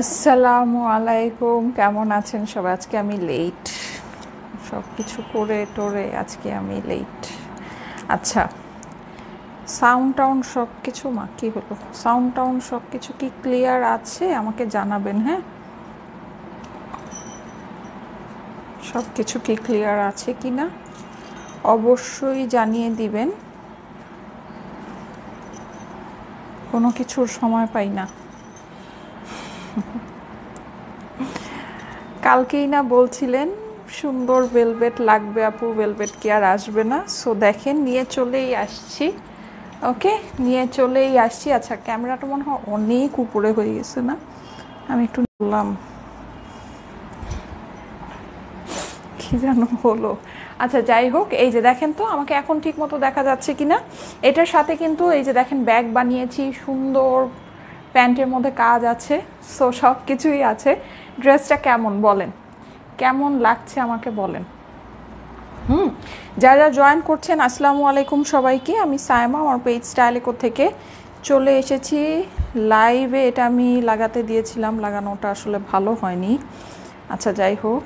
আসসালামু আলাইকুম কেমন আছেন সব আজকে আমি লেট সব কিছু করে টোরে আজকে আমি লেট আচ্ছা সাউন্ড টাউন সব কিছু মা কী হলো সাউন্ড টাউন সব কিছু কি ক্লিয়ার আছে আমাকে জানাবেন হ্যাঁ সব কিছু কি ক্লিয়ার আছে কি না অবশ্যই জানিয়ে দিবেন কোনো কিছুর সময় পাই না কালকেই না বলছিলেন সুন্দর ভেলভেট লাগবে আপু ভেলভেট কি আর আসবে না সো দেখেন নিয়ে চলেই আসছি ওকে নিয়ে চলেই আসছি আচ্ছা ক্যামেরাটা মনে হয় অনেক উপরে হয়ে গেছে না আমি একটু বললাম কি যেন হলো আচ্ছা যাই হোক এই যে দেখেন তো আমাকে এখন ঠিক মতো দেখা যাচ্ছে কি না এটার সাথে কিন্তু এই যে দেখেন ব্যাগ বানিয়েছি সুন্দর প্যান্টের মধ্যে কাজ আছে সো সব কিছুই আছে ড্রেসটা কেমন বলেন কেমন লাগছে আমাকে বলেন হুম যারা যা জয়েন করছেন আসসালামু আলাইকুম সবাইকে আমি সায়মা আমার পেজ স্টাইল থেকে চলে এসেছি লাইভে এটা আমি লাগাতে দিয়েছিলাম লাগানোটা আসলে ভালো হয়নি আচ্ছা যাই হোক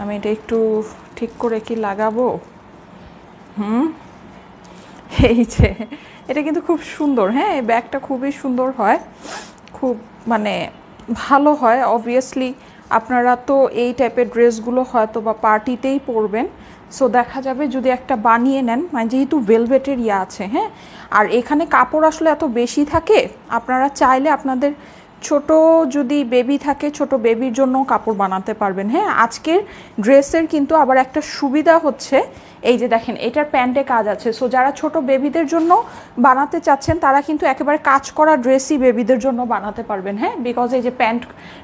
আমি এটা একটু ঠিক করে কি লাগাবো হুম এই যে এটা কিন্তু খুব সুন্দর হ্যাঁ এই ব্যাগটা খুবই সুন্দর হয় খুব মানে ভালো হয় অবভিয়াসলি আপনারা তো এই টাইপের ড্রেসগুলো হয়তো বা পার্টিতেই পরবেন সো দেখা যাবে যদি একটা বানিয়ে নেন মানে যেহেতু ভেলভেটের ইয়ে আছে হ্যাঁ আর এখানে কাপড় আসলে এত বেশি থাকে আপনারা চাইলে আপনাদের ছোট যদি বেবি থাকে ছোট বেবির জন্য কাপড় বানাতে পারবেন হ্যাঁ আজকের ড্রেসের কিন্তু আবার একটা সুবিধা হচ্ছে এই যে দেখেন এটার প্যান্টে কাজ আছে সো যারা ছোট বেবিদের জন্য বানাতে চাচ্ছেন তারা কিন্তু একেবারে কাজ করা ড্রেসই বেবিদের জন্য বানাতে পারবেন হ্যাঁ বিকজ এই যে প্যান্ট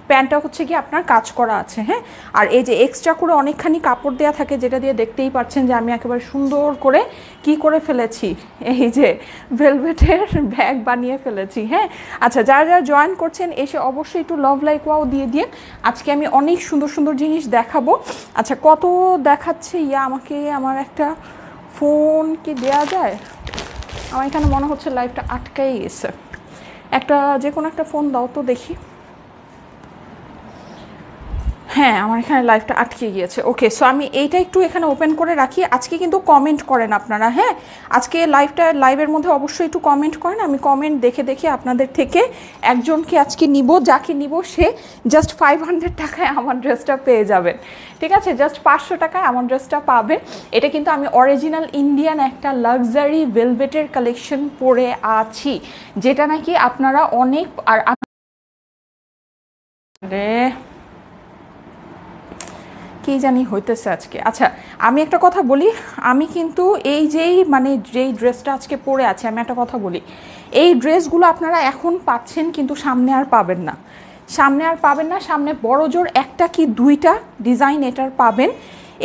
প্যান্টটা হচ্ছে কি আপনার কাজ করা আছে হ্যাঁ আর এই যে এক্সট্রা করে অনেকখানি কাপড় দেওয়া থাকে যেটা দিয়ে দেখতেই পাচ্ছেন যে আমি একেবারে সুন্দর করে কি করে ফেলেছি এই যে ভেলভেটের ব্যাগ বানিয়ে ফেলেছি হ্যাঁ আচ্ছা যারা যারা জয়েন করছেন এসে অবশ্যই একটু লাভ লাইক ওয়াও দিয়ে দিয়ে আজকে আমি অনেক সুন্দর সুন্দর জিনিস দেখাবো আচ্ছা কত দেখাচ্ছে ইয়া আমাকে আমার একটা ফোন কি দেয়া যায় আমার এখানে মনে হচ্ছে লাইফটা আটকাই গেছে একটা যে কোনো একটা ফোন দাও তো দেখি হ্যাঁ আমার এখানে লাইভটা আটকে গিয়েছে ওকে সো আমি এইটা একটু এখানে ওপেন করে রাখি আজকে কিন্তু কমেন্ট করেন আপনারা হ্যাঁ আজকে লাইভটা লাইভের মধ্যে অবশ্যই একটু কমেন্ট করেন আমি কমেন্ট দেখে দেখে আপনাদের থেকে একজনকে আজকে নিব যাকে নিব সে জাস্ট ফাইভ হান্ড্রেড টাকায় আমার ড্রেসটা পেয়ে যাবেন ঠিক আছে জাস্ট পাঁচশো টাকায় আমার ড্রেসটা পাবেন এটা কিন্তু আমি অরিজিনাল ইন্ডিয়ান একটা লাক্সারি ভেলভেটের কালেকশন পরে আছি যেটা নাকি আপনারা অনেক আর কি জানি হইতেছে আজকে আচ্ছা আমি একটা কথা বলি আমি কিন্তু এই যেই মানে যেই ড্রেসটা আজকে পরে আছে আমি একটা কথা বলি এই ড্রেসগুলো আপনারা এখন পাচ্ছেন কিন্তু সামনে আর পাবেন না সামনে আর পাবেন না সামনে বড় জোর একটা কি দুইটা ডিজাইন এটার পাবেন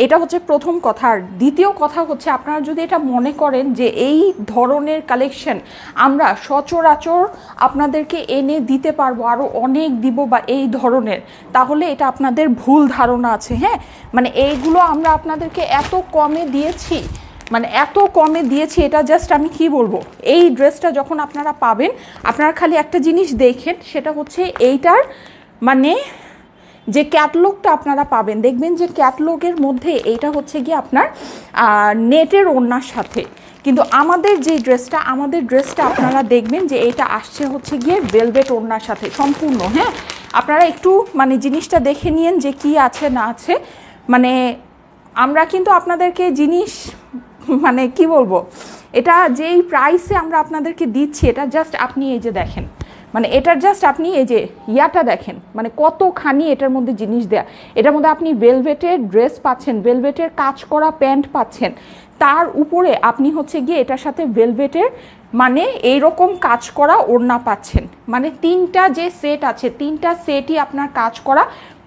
এটা হচ্ছে প্রথম কথা আর দ্বিতীয় কথা হচ্ছে আপনারা যদি এটা মনে করেন যে এই ধরনের কালেকশন আমরা সচরাচর আপনাদেরকে এনে দিতে পারবো আরও অনেক দিব বা এই ধরনের তাহলে এটা আপনাদের ভুল ধারণা আছে হ্যাঁ মানে এইগুলো আমরা আপনাদেরকে এত কমে দিয়েছি মানে এত কমে দিয়েছি এটা জাস্ট আমি কি বলবো এই ড্রেসটা যখন আপনারা পাবেন আপনারা খালি একটা জিনিস দেখেন সেটা হচ্ছে এইটার মানে যে ক্যাটলগটা আপনারা পাবেন দেখবেন যে ক্যাটলগের মধ্যে এইটা হচ্ছে গিয়ে আপনার নেটের ওড়নার সাথে কিন্তু আমাদের যে ড্রেসটা আমাদের ড্রেসটা আপনারা দেখবেন যে এটা আসছে হচ্ছে গিয়ে ভেলভেট ওড়নার সাথে সম্পূর্ণ হ্যাঁ আপনারা একটু মানে জিনিসটা দেখে নিন যে কি আছে না আছে মানে আমরা কিন্তু আপনাদেরকে জিনিস মানে কি বলবো এটা যেই প্রাইসে আমরা আপনাদেরকে দিচ্ছি এটা জাস্ট আপনি এই যে দেখেন মানে এটার জাস্ট আপনি এই যে ইয়াটা দেখেন মানে কতখানি এটার মধ্যে জিনিস দেয়া এটার মধ্যে আপনি ভেলভেটের ড্রেস পাচ্ছেন ভেলভেটের কাজ করা প্যান্ট পাচ্ছেন তার উপরে আপনি হচ্ছে গিয়ে এটার সাথে ভেলভেটের মানে এইরকম কাজ করা ওড়না পাচ্ছেন মানে তিনটা যে সেট আছে তিনটা সেটই আপনার কাজ করা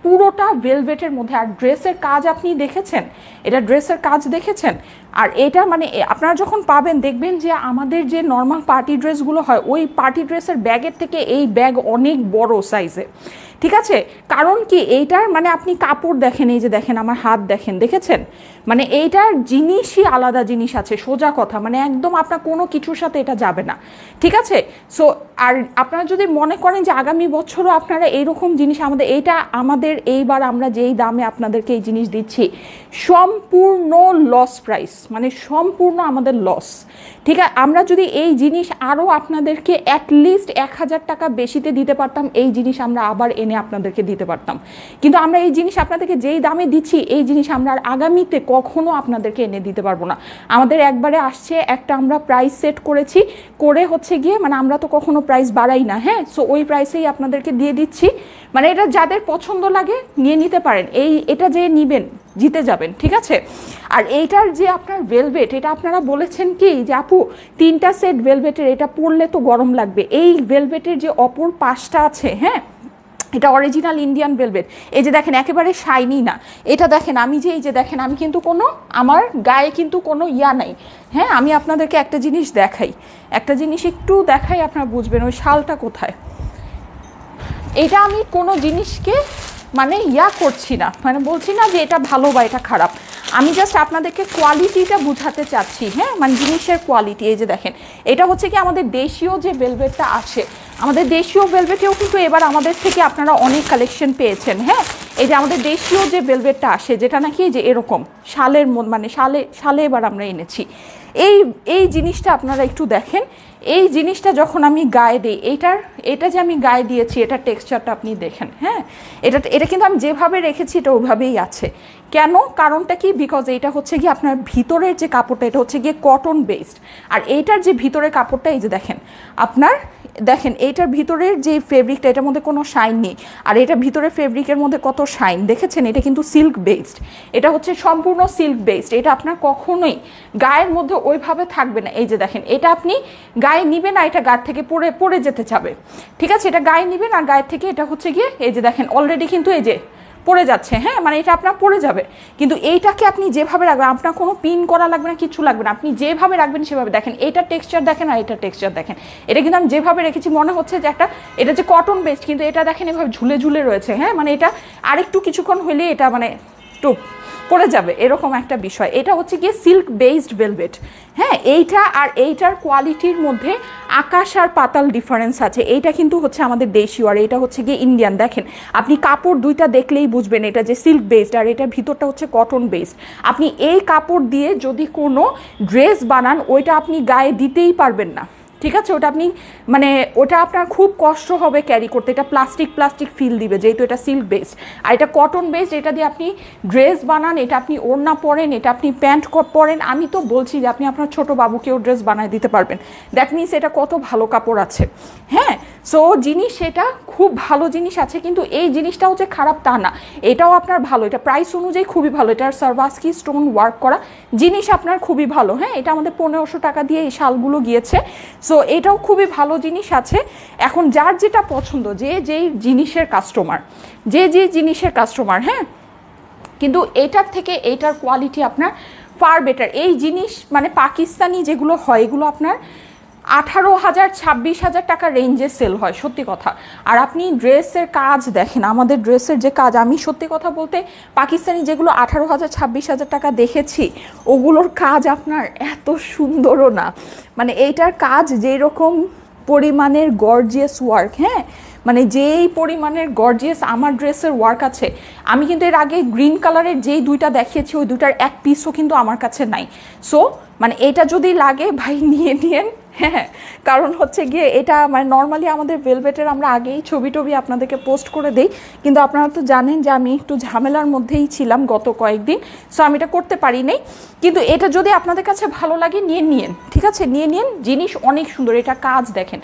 পুরোটা ভেলভেটের মধ্যে আর ড্রেসের কাজ আপনি দেখেছেন এটা ড্রেসের কাজ দেখেছেন আর এটা মানে আপনারা যখন পাবেন দেখবেন যে আমাদের যে নর্মাল পার্টি ড্রেসগুলো হয় ওই পার্টি ড্রেসের ব্যাগের থেকে এই ব্যাগ অনেক বড় সাইজে ঠিক আছে কারণ কি এইটার মানে আপনি কাপড় দেখেন এই যে দেখেন আমার হাত দেখেন দেখেছেন মানে এইটার জিনিসই আলাদা জিনিস আছে সোজা কথা মানে একদম আপনার কোনো কিছুর সাথে এটা যাবে না ঠিক আছে সো আর আপনারা যদি মনে করেন যে আগামী বছরও আপনারা এইরকম জিনিস আমাদের এইটা আমাদের এইবার আমরা যেই দামে আপনাদেরকে এই জিনিস দিচ্ছি সম্পূর্ণ লস প্রাইস মানে সম্পূর্ণ আমাদের লস ঠিক আছে আমরা যদি এই জিনিস আরও আপনাদেরকে অ্যাটলিস্ট এক হাজার টাকা বেশিতে দিতে পারতাম এই জিনিস আমরা আবার এনে আপনাদেরকে দিতে পারতাম কিন্তু আমরা এই জিনিস আপনাদেরকে যেই দামে দিচ্ছি এই জিনিস আমরা আর আগামীতে কখনো আপনাদেরকে এনে দিতে পারবো না আমাদের একবারে আসছে একটা আমরা প্রাইস সেট করেছি করে হচ্ছে গিয়ে মানে আমরা তো কখনও প্রাইস বাড়াই না হ্যাঁ সো ওই প্রাইসেই আপনাদেরকে দিয়ে দিচ্ছি মানে এটা যাদের পছন্দ লাগে নিয়ে নিতে পারেন এই এটা যে নিবেন জিতে যাবেন ঠিক আছে আর এইটার যে আপনার ভেলভেট এটা আপনারা বলেছেন কি যে আপু তিনটা সেট ভেলভেটের এটা পরলে তো গরম লাগবে এই ভেলভেটের যে অপর পাশটা আছে হ্যাঁ এটা অরিজিনাল ইন্ডিয়ান ভেলভেট এই যে দেখেন একেবারে শাইনি না এটা দেখেন আমি যে এই যে দেখেন আমি কিন্তু কোনো আমার গায়ে কিন্তু কোনো ইয়া নাই হ্যাঁ আমি আপনাদেরকে একটা জিনিস দেখাই একটা জিনিস একটু দেখাই আপনারা বুঝবেন ওই শালটা কোথায় এটা আমি কোনো জিনিসকে মানে ইয়া করছি না মানে বলছি না যে এটা ভালো বা এটা খারাপ আমি জাস্ট আপনাদেরকে কোয়ালিটিটা বুঝাতে চাচ্ছি হ্যাঁ মানে জিনিসের কোয়ালিটি এই যে দেখেন এটা হচ্ছে কি আমাদের দেশীয় যে ভেলভেটটা আছে আমাদের দেশীয় ভেলভেটেও কিন্তু এবার আমাদের থেকে আপনারা অনেক কালেকশন পেয়েছেন হ্যাঁ এই যে আমাদের দেশীয় যে ভেলভেটটা আসে যেটা নাকি যে এরকম শালের মানে শালে শালে এবার আমরা এনেছি এই এই জিনিসটা আপনারা একটু দেখেন এই জিনিসটা যখন আমি গায়ে দিই এটার এটা যে আমি গায়ে দিয়েছি এটার টেক্সচারটা আপনি দেখেন হ্যাঁ এটা এটা কিন্তু আমি যেভাবে রেখেছি এটা ওভাবেই আছে কেন কারণটা কি বিকজ এইটা হচ্ছে গিয়ে আপনার ভিতরের যে কাপড়টা এটা হচ্ছে গিয়ে কটন বেসড আর এইটার যে ভিতরের কাপড়টা এই যে দেখেন আপনার দেখেন এইটার ভিতরের যে ফেব্রিকটা এটার মধ্যে কোনো শাইন নেই আর এটা ভিতরে ফেব্রিকের মধ্যে কত শাইন দেখেছেন এটা কিন্তু সিল্ক বেসড এটা হচ্ছে সম্পূর্ণ সিল্ক বেসড এটা আপনার কখনোই গায়ের মধ্যে ওইভাবে থাকবে না এই যে দেখেন এটা আপনি গায়ে নিবেন আর এটা গায়ের থেকে পরে পরে যেতে চাবে ঠিক আছে এটা গায়ে নিবেন আর গায়ের থেকে এটা হচ্ছে গিয়ে এই যে দেখেন অলরেডি কিন্তু এই যে পড়ে যাচ্ছে হ্যাঁ মানে এটা আপনার পড়ে যাবে কিন্তু এইটাকে আপনি যেভাবে রাখবেন আপনার কোনো পিন করা লাগবে না কিছু লাগবে না আপনি যেভাবে রাখবেন সেভাবে দেখেন এটা টেক্সচার দেখেন আর এটা টেক্সচার দেখেন এটা কিন্তু আমি যেভাবে রেখেছি মনে হচ্ছে যে একটা এটা যে কটন বেস্ট কিন্তু এটা দেখেন এভাবে ঝুলে ঝুলে রয়েছে হ্যাঁ মানে এটা আরেকটু কিছুক্ষণ হলে এটা মানে টুপ পড়ে যাবে এরকম একটা বিষয় এটা হচ্ছে গিয়ে সিল্ক বেসড ভেলভেট হ্যাঁ এইটা আর এইটার কোয়ালিটির মধ্যে আকাশ আর পাতাল ডিফারেন্স আছে এইটা কিন্তু হচ্ছে আমাদের দেশীয় আর এটা হচ্ছে গিয়ে ইন্ডিয়ান দেখেন আপনি কাপড় দুইটা দেখলেই বুঝবেন এটা যে সিল্ক বেসড আর এটার ভিতরটা হচ্ছে কটন বেসড আপনি এই কাপড় দিয়ে যদি কোনো ড্রেস বানান ওইটা আপনি গায়ে দিতেই পারবেন না ঠিক আছে ওটা আপনি মানে ওটা আপনার খুব কষ্ট হবে ক্যারি করতে এটা প্লাস্টিক প্লাস্টিক ফিল দিবে যেহেতু এটা সিল্ক বেসড আর এটা কটন বেসড এটা দিয়ে আপনি ড্রেস বানান এটা আপনি ওড়না পরেন এটা আপনি প্যান্ট পরেন আমি তো বলছি যে আপনি আপনার ছোট বাবুকেও ড্রেস বানায় দিতে পারবেন দ্যাট মিনস এটা কত ভালো কাপড় আছে হ্যাঁ সো জিনিস এটা খুব ভালো জিনিস আছে কিন্তু এই জিনিসটাও যে খারাপ তা না এটাও আপনার ভালো এটা প্রাইস অনুযায়ী খুবই ভালো এটার সার্ভাসকি স্টোন ওয়ার্ক করা জিনিস আপনার খুবই ভালো হ্যাঁ এটা আমাদের পনেরোশো টাকা দিয়ে এই শালগুলো গিয়েছে সো এটাও খুবই ভালো জিনিস আছে এখন যার যেটা পছন্দ যে যেই জিনিসের কাস্টমার যে যে জিনিসের কাস্টমার হ্যাঁ কিন্তু এটার থেকে এইটার কোয়ালিটি আপনার ফার বেটার এই জিনিস মানে পাকিস্তানি যেগুলো হয় এগুলো আপনার আঠারো হাজার ছাব্বিশ হাজার টাকা রেঞ্জে সেল হয় সত্যি কথা আর আপনি ড্রেসের কাজ দেখেন আমাদের ড্রেসের যে কাজ আমি সত্যি কথা বলতে পাকিস্তানি যেগুলো আঠারো হাজার ছাব্বিশ হাজার টাকা দেখেছি ওগুলোর কাজ আপনার এত সুন্দরও না মানে এইটার কাজ যেই রকম পরিমাণের গর্জিয়াস ওয়ার্ক হ্যাঁ মানে যেই পরিমাণের গর্জিয়াস আমার ড্রেসের ওয়ার্ক আছে আমি কিন্তু এর আগে গ্রিন কালারের যেই দুইটা দেখিয়েছি ওই দুইটার এক পিসও কিন্তু আমার কাছে নাই সো মানে এটা যদি লাগে ভাই নিয়ে নিয়েন হ্যাঁ কারণ হচ্ছে গিয়ে এটা মানে নর্মালি আমাদের ভেলভেটের আমরা আগেই ছবি টবি আপনাদেরকে পোস্ট করে দিই কিন্তু আপনারা তো জানেন যে আমি একটু ঝামেলার মধ্যেই ছিলাম গত কয়েকদিন সো আমি এটা করতে পারি নাই কিন্তু এটা যদি আপনাদের কাছে ভালো লাগে নিয়ে নিন ঠিক আছে নিয়ে নিন জিনিস অনেক সুন্দর এটা কাজ দেখেন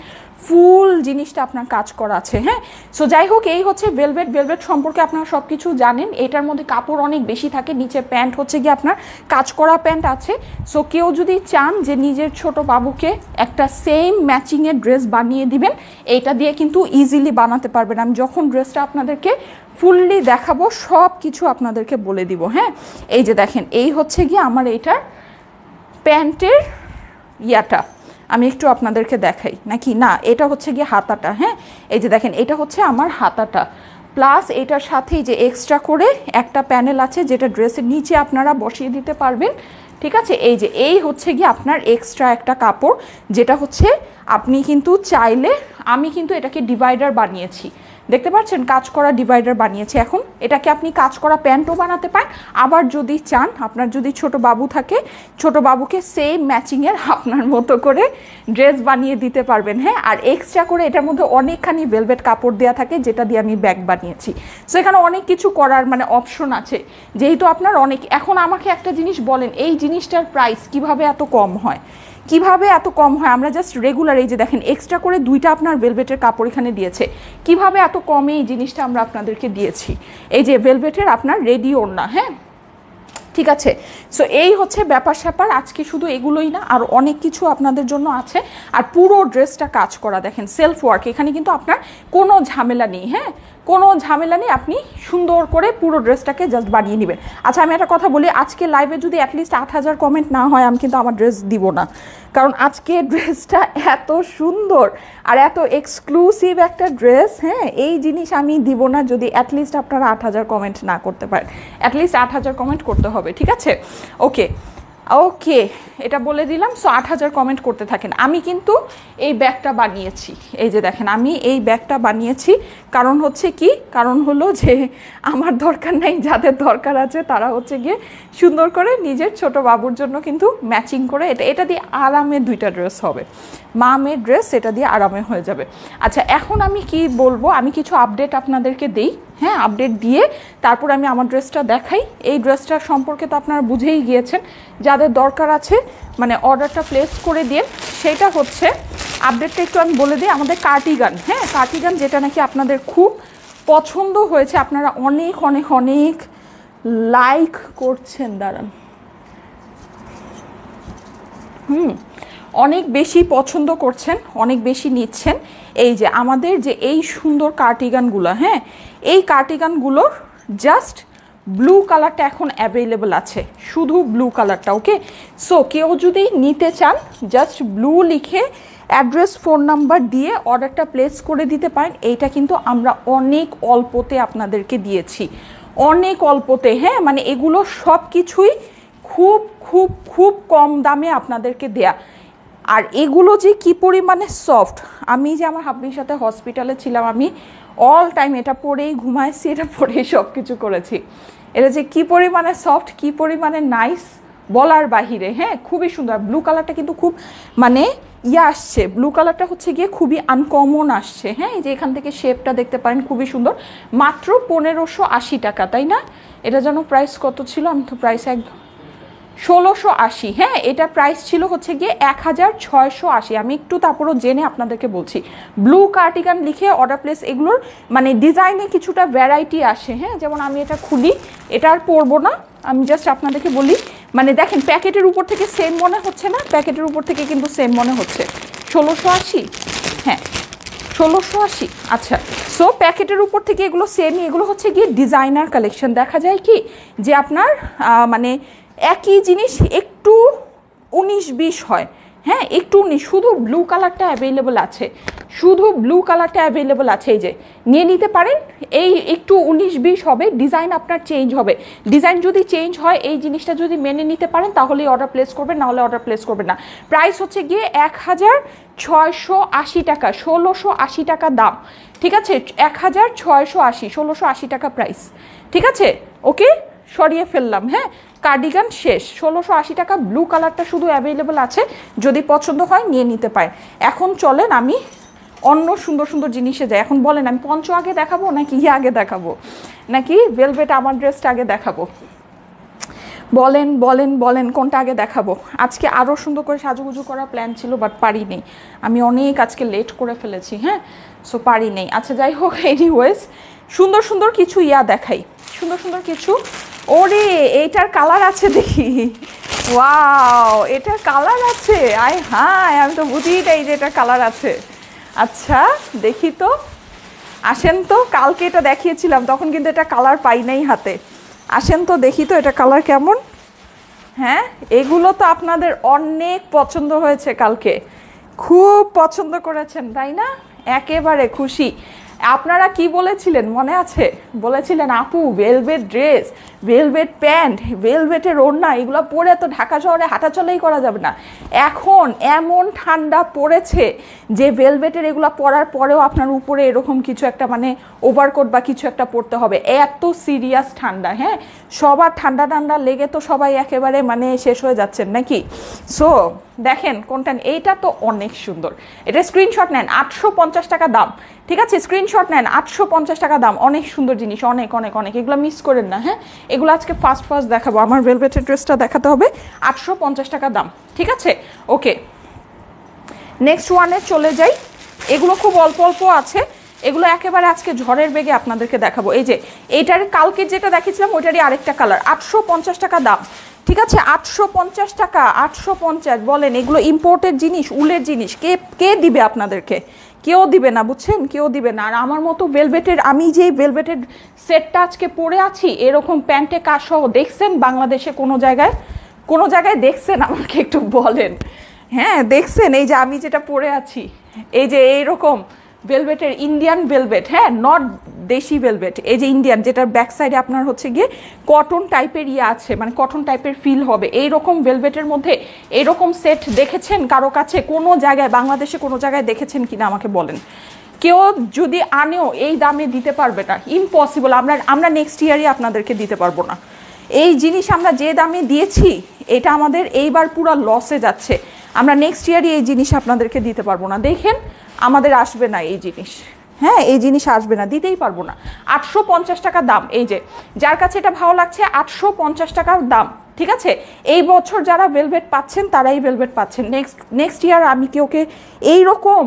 ফুল জিনিসটা আপনার কাজ করা আছে হ্যাঁ সো যাই হোক এই হচ্ছে ভেলভেট ভেলভেট সম্পর্কে আপনারা সব কিছু জানেন এটার মধ্যে কাপড় অনেক বেশি থাকে নিচে প্যান্ট হচ্ছে গিয়ে আপনার কাজ করা প্যান্ট আছে সো কেউ যদি চান যে নিজের ছোট বাবুকে একটা সেম ম্যাচিংয়ের ড্রেস বানিয়ে দিবেন এইটা দিয়ে কিন্তু ইজিলি বানাতে পারবেন আমি যখন ড্রেসটা আপনাদেরকে ফুললি দেখাবো সব কিছু আপনাদেরকে বলে দিব হ্যাঁ এই যে দেখেন এই হচ্ছে গিয়ে আমার এইটার প্যান্টের ইয়াটা আমি একটু আপনাদেরকে দেখাই নাকি না এটা হচ্ছে গিয়ে হাতাটা হ্যাঁ এই যে দেখেন এটা হচ্ছে আমার হাতাটা প্লাস এটার সাথেই যে এক্সট্রা করে একটা প্যানেল আছে যেটা ড্রেসের নিচে আপনারা বসিয়ে দিতে পারবেন ঠিক আছে এই যে এই হচ্ছে গিয়ে আপনার এক্সট্রা একটা কাপড় যেটা হচ্ছে আপনি কিন্তু চাইলে আমি কিন্তু এটাকে ডিভাইডার বানিয়েছি দেখতে পাচ্ছেন কাজ করা ডিভাইডার বানিয়েছি এখন এটাকে আপনি কাজ করা প্যান্টও বানাতে পারেন আবার যদি চান আপনার যদি ছোট বাবু থাকে ছোট বাবুকে সেম ম্যাচিংয়ের আপনার মতো করে ড্রেস বানিয়ে দিতে পারবেন হ্যাঁ আর এক্সট্রা করে এটার মধ্যে অনেকখানি ভেলভেট কাপড় দেওয়া থাকে যেটা দিয়ে আমি ব্যাগ বানিয়েছি সো এখানে অনেক কিছু করার মানে অপশন আছে যেহেতু আপনার অনেক এখন আমাকে একটা জিনিস বলেন এই জিনিসটার প্রাইস কিভাবে এত কম হয় কিভাবে এত কম হয় আমরা জাস্ট রেগুলার এই যে দেখেন এক্সট্রা করে দুইটা আপনার ভেলভেটের কাপড় এখানে দিয়েছে কিভাবে এত কমে এই জিনিসটা আমরা আপনাদেরকে দিয়েছি এই যে ভেলভেটের আপনার রেডি ওড়না হ্যাঁ ঠিক আছে সো এই হচ্ছে ব্যাপার স্যাপার আজকে শুধু এগুলোই না আর অনেক কিছু আপনাদের জন্য আছে আর পুরো ড্রেসটা কাজ করা দেখেন সেলফ ওয়ার্ক এখানে কিন্তু আপনার কোনো ঝামেলা নেই হ্যাঁ কোনো ঝামেলা নেই আপনি সুন্দর করে পুরো ড্রেসটাকে জাস্ট বানিয়ে নেবেন আচ্ছা আমি একটা কথা বলি আজকে লাইভে যদি অ্যাটলিস্ট আট হাজার কমেন্ট না হয় আমি কিন্তু আমার ড্রেস দিব না কারণ আজকে ড্রেসটা এত সুন্দর আর এত এক্সক্লুসিভ একটা ড্রেস হ্যাঁ এই জিনিস আমি দিব না যদি অ্যাটলিস্ট আপনারা আট হাজার কমেন্ট না করতে পারেন অ্যাটলিস্ট আট হাজার কমেন্ট করতে হবে ঠিক আছে ওকে ওকে এটা বলে দিলাম সো আট হাজার কমেন্ট করতে থাকেন আমি কিন্তু এই ব্যাগটা বানিয়েছি এই যে দেখেন আমি এই ব্যাগটা বানিয়েছি কারণ হচ্ছে কি কারণ হলো যে আমার দরকার নাই যাদের দরকার আছে তারা হচ্ছে গিয়ে সুন্দর করে নিজের ছোট বাবুর জন্য কিন্তু ম্যাচিং করে এটা এটা দিয়ে আরামে দুইটা ড্রেস হবে মা মেয়ের ড্রেস এটা দিয়ে আরামে হয়ে যাবে আচ্ছা এখন আমি কি বলবো আমি কিছু আপডেট আপনাদেরকে দিই হ্যাঁ আপডেট দিয়ে তারপর আমি আমার ড্রেসটা দেখাই এই ড্রেসটার সম্পর্কে তো আপনারা বুঝেই গিয়েছেন যাদের দরকার আছে মানে অর্ডারটা প্লেস করে দিয়ে সেটা হচ্ছে আপডেটটা একটু আমি বলে দিই আমাদের কার্টিগান হ্যাঁ কার্টিগান যেটা নাকি আপনাদের খুব পছন্দ হয়েছে আপনারা অনেক অনেক অনেক লাইক করছেন দাঁড়ান হুম অনেক বেশি পছন্দ করছেন অনেক বেশি নিচ্ছেন এই যে আমাদের যে এই সুন্দর কার্টিগানগুলো হ্যাঁ এই কার্টিগানগুলোর জাস্ট ব্লু কালারটা এখন অ্যাভেলেবেল আছে শুধু ব্লু কালারটা ওকে সো কেউ যদি নিতে চান জাস্ট ব্লু লিখে অ্যাড্রেস ফোন নাম্বার দিয়ে অর্ডারটা প্লেস করে দিতে পারেন এইটা কিন্তু আমরা অনেক অল্পতে আপনাদেরকে দিয়েছি অনেক অল্পতে হ্যাঁ মানে এগুলো সব কিছুই খুব খুব খুব কম দামে আপনাদেরকে দেয়া আর এগুলো যে কি পরিমাণে সফট আমি যে আমার হাব্বির সাথে হসপিটালে ছিলাম আমি অল টাইম এটা পরেই ঘুমাইছি এটা পরেই সব কিছু করেছি এটা যে কি পরিমাণে সফট কি পরিমাণে নাইস বলার বাহিরে হ্যাঁ খুবই সুন্দর ব্লু কালারটা কিন্তু খুব মানে ইয়ে আসছে ব্লু কালারটা হচ্ছে গিয়ে খুবই আনকমন আসছে হ্যাঁ এই যে এখান থেকে শেপটা দেখতে পারেন খুবই সুন্দর মাত্র পনেরোশো আশি টাকা তাই না এটা যেন প্রাইস কত ছিল আমি তো প্রাইস একদম ষোলোশো আশি হ্যাঁ এটা প্রাইস ছিল হচ্ছে গিয়ে এক হাজার ছয়শো আশি আমি একটু তারপরও জেনে আপনাদেরকে বলছি ব্লু কার্টিগান লিখে অর্ডার প্লেস এগুলোর মানে ডিজাইনে কিছুটা ভ্যারাইটি আসে হ্যাঁ যেমন আমি এটা খুলি এটা আর পরবো না আমি জাস্ট আপনাদেরকে বলি মানে দেখেন প্যাকেটের উপর থেকে সেম মনে হচ্ছে না প্যাকেটের উপর থেকে কিন্তু সেম মনে হচ্ছে ষোলোশো আশি হ্যাঁ ষোলোশো আশি আচ্ছা সো প্যাকেটের উপর থেকে এগুলো সেমই এগুলো হচ্ছে গিয়ে ডিজাইনার কালেকশন দেখা যায় কি যে আপনার মানে একই জিনিস একটু উনিশ বিশ হয় হ্যাঁ একটু উনিশ শুধু ব্লু কালারটা অ্যাভেলেবল আছে শুধু ব্লু কালারটা অ্যাভেলেবল আছে এই যে নিয়ে নিতে পারেন এই একটু উনিশ বিশ হবে ডিজাইন আপনার চেঞ্জ হবে ডিজাইন যদি চেঞ্জ হয় এই জিনিসটা যদি মেনে নিতে পারেন তাহলেই অর্ডার প্লেস করবেন নাহলে অর্ডার প্লেস করবেন না প্রাইস হচ্ছে গিয়ে এক হাজার ছয়শো আশি টাকা ষোলোশো আশি টাকা দাম ঠিক আছে এক হাজার ছয়শো আশি ষোলোশো আশি টাকা প্রাইস ঠিক আছে ওকে সরিয়ে ফেললাম হ্যাঁ কার্ডিগান শেষ ষোলোশো আশি টাকা ব্লু কালারটা শুধু অ্যাভেলেবেল আছে যদি পছন্দ হয় নিয়ে নিতে পারেন এখন চলেন আমি অন্য সুন্দর সুন্দর জিনিসে যাই এখন বলেন আমি পঞ্চ আগে দেখাবো নাকি ইয়ে আগে দেখাবো নাকি ভেলভেট আমার ড্রেসটা আগে দেখাবো বলেন বলেন বলেন কোনটা আগে দেখাবো আজকে আরও সুন্দর করে সাজুগুজু করার প্ল্যান ছিল বাট পারিনি আমি অনেক আজকে লেট করে ফেলেছি হ্যাঁ সো পারি নেই আচ্ছা যাই হোক এনিওয়েজ সুন্দর সুন্দর কিছু ইয়া দেখাই সুন্দর সুন্দর কিছু ওরে এইটার কালার আছে দেখি ওয়াও এটার কালার আছে আয় হায় আমি তো বুঝিই তাই যে এটার কালার আছে আচ্ছা দেখি তো আসেন তো কালকে এটা দেখিয়েছিলাম তখন কিন্তু এটা কালার পাই নাই হাতে আসেন তো দেখি তো এটা কালার কেমন হ্যাঁ এগুলো তো আপনাদের অনেক পছন্দ হয়েছে কালকে খুব পছন্দ করেছেন তাই না একেবারে খুশি আপনারা কি বলেছিলেন মনে আছে বলেছিলেন আপু ভেলভেট ড্রেস ভেলভেট প্যান্ট ভেলভেটের ওড়না এগুলো পরে তো ঢাকা শহরে হাঁটাচলাই করা যাবে না এখন এমন ঠান্ডা পড়েছে যে ভেলভেটের এগুলো পরার পরেও আপনার উপরে এরকম কিছু একটা মানে ওভারকোট বা কিছু একটা পরতে হবে এত সিরিয়াস ঠান্ডা হ্যাঁ সবার ঠান্ডা ঠান্ডা লেগে তো সবাই একেবারে মানে শেষ হয়ে যাচ্ছেন নাকি সো দেখেন কোনটা এইটা তো অনেক সুন্দর এটা স্ক্রিনশট নেন আটশো পঞ্চাশ টাকা দাম ঠিক আছে স্ক্রিনশট নেন আটশো পঞ্চাশ টাকা দাম অনেক সুন্দর জিনিস অনেক অনেক অনেক এগুলো মিস করেন না হ্যাঁ এগুলো আজকে ফার্স্ট ফার্স্ট দেখাবো আমার ভেলভেটের ড্রেসটা দেখাতে হবে আটশো পঞ্চাশ টাকা দাম ঠিক আছে ওকে নেক্সট ওয়ানে চলে যাই এগুলো খুব অল্প অল্প আছে এগুলো একেবারে আজকে ঝড়ের বেগে আপনাদেরকে দেখাবো এই যে এইটার কালকে যেটা দেখিয়েছিলাম ওইটারই আরেকটা কালার আটশো পঞ্চাশ টাকা দাম ঠিক আছে আটশো পঞ্চাশ টাকা আটশো পঞ্চাশ বলেন এগুলো ইম্পোর্টেড জিনিস উলের জিনিস কে কে দিবে আপনাদেরকে কেউ দিবে না বুঝছেন কেউ দিবে না আর আমার মতো ভেলভেটের আমি যেই ভেলভেটের সেটটা আজকে পরে আছি এরকম প্যান্টে কাসহ দেখছেন বাংলাদেশে কোনো জায়গায় কোনো জায়গায় দেখছেন আমাকে একটু বলেন হ্যাঁ দেখছেন এই যে আমি যেটা পরে আছি এই যে এইরকম ভেলভেটের ইন্ডিয়ান ভেলভেট হ্যাঁ নট দেশি ভেলভেট এই যে ইন্ডিয়ান যেটার ব্যাক সাইডে আপনার হচ্ছে গিয়ে কটন টাইপের ইয়ে আছে মানে কটন টাইপের ফিল হবে এই রকম ভেলভেটের মধ্যে এরকম সেট দেখেছেন কারো কাছে কোনো জায়গায় বাংলাদেশে কোনো জায়গায় দেখেছেন কিনা আমাকে বলেন কেউ যদি আনেও এই দামে দিতে পারবে না ইম্পসিবল আমরা আমরা নেক্সট ইয়ারই আপনাদেরকে দিতে পারবো না এই জিনিস আমরা যে দামে দিয়েছি এটা আমাদের এইবার পুরো লসে যাচ্ছে আমরা নেক্সট ইয়ারই এই জিনিস আপনাদেরকে দিতে পারবো না দেখেন আমাদের আসবে না এই জিনিস হ্যাঁ এই জিনিস আসবে না দিতেই পারবো না আটশো পঞ্চাশ টাকা দাম এই যে যার কাছে এটা ভালো লাগছে আটশো পঞ্চাশ টাকার দাম ঠিক আছে এই বছর যারা ভেলভেট পাচ্ছেন তারাই ভেলভেট পাচ্ছেন নেক্সট নেক্সট ইয়ার আমি কি ওকে এইরকম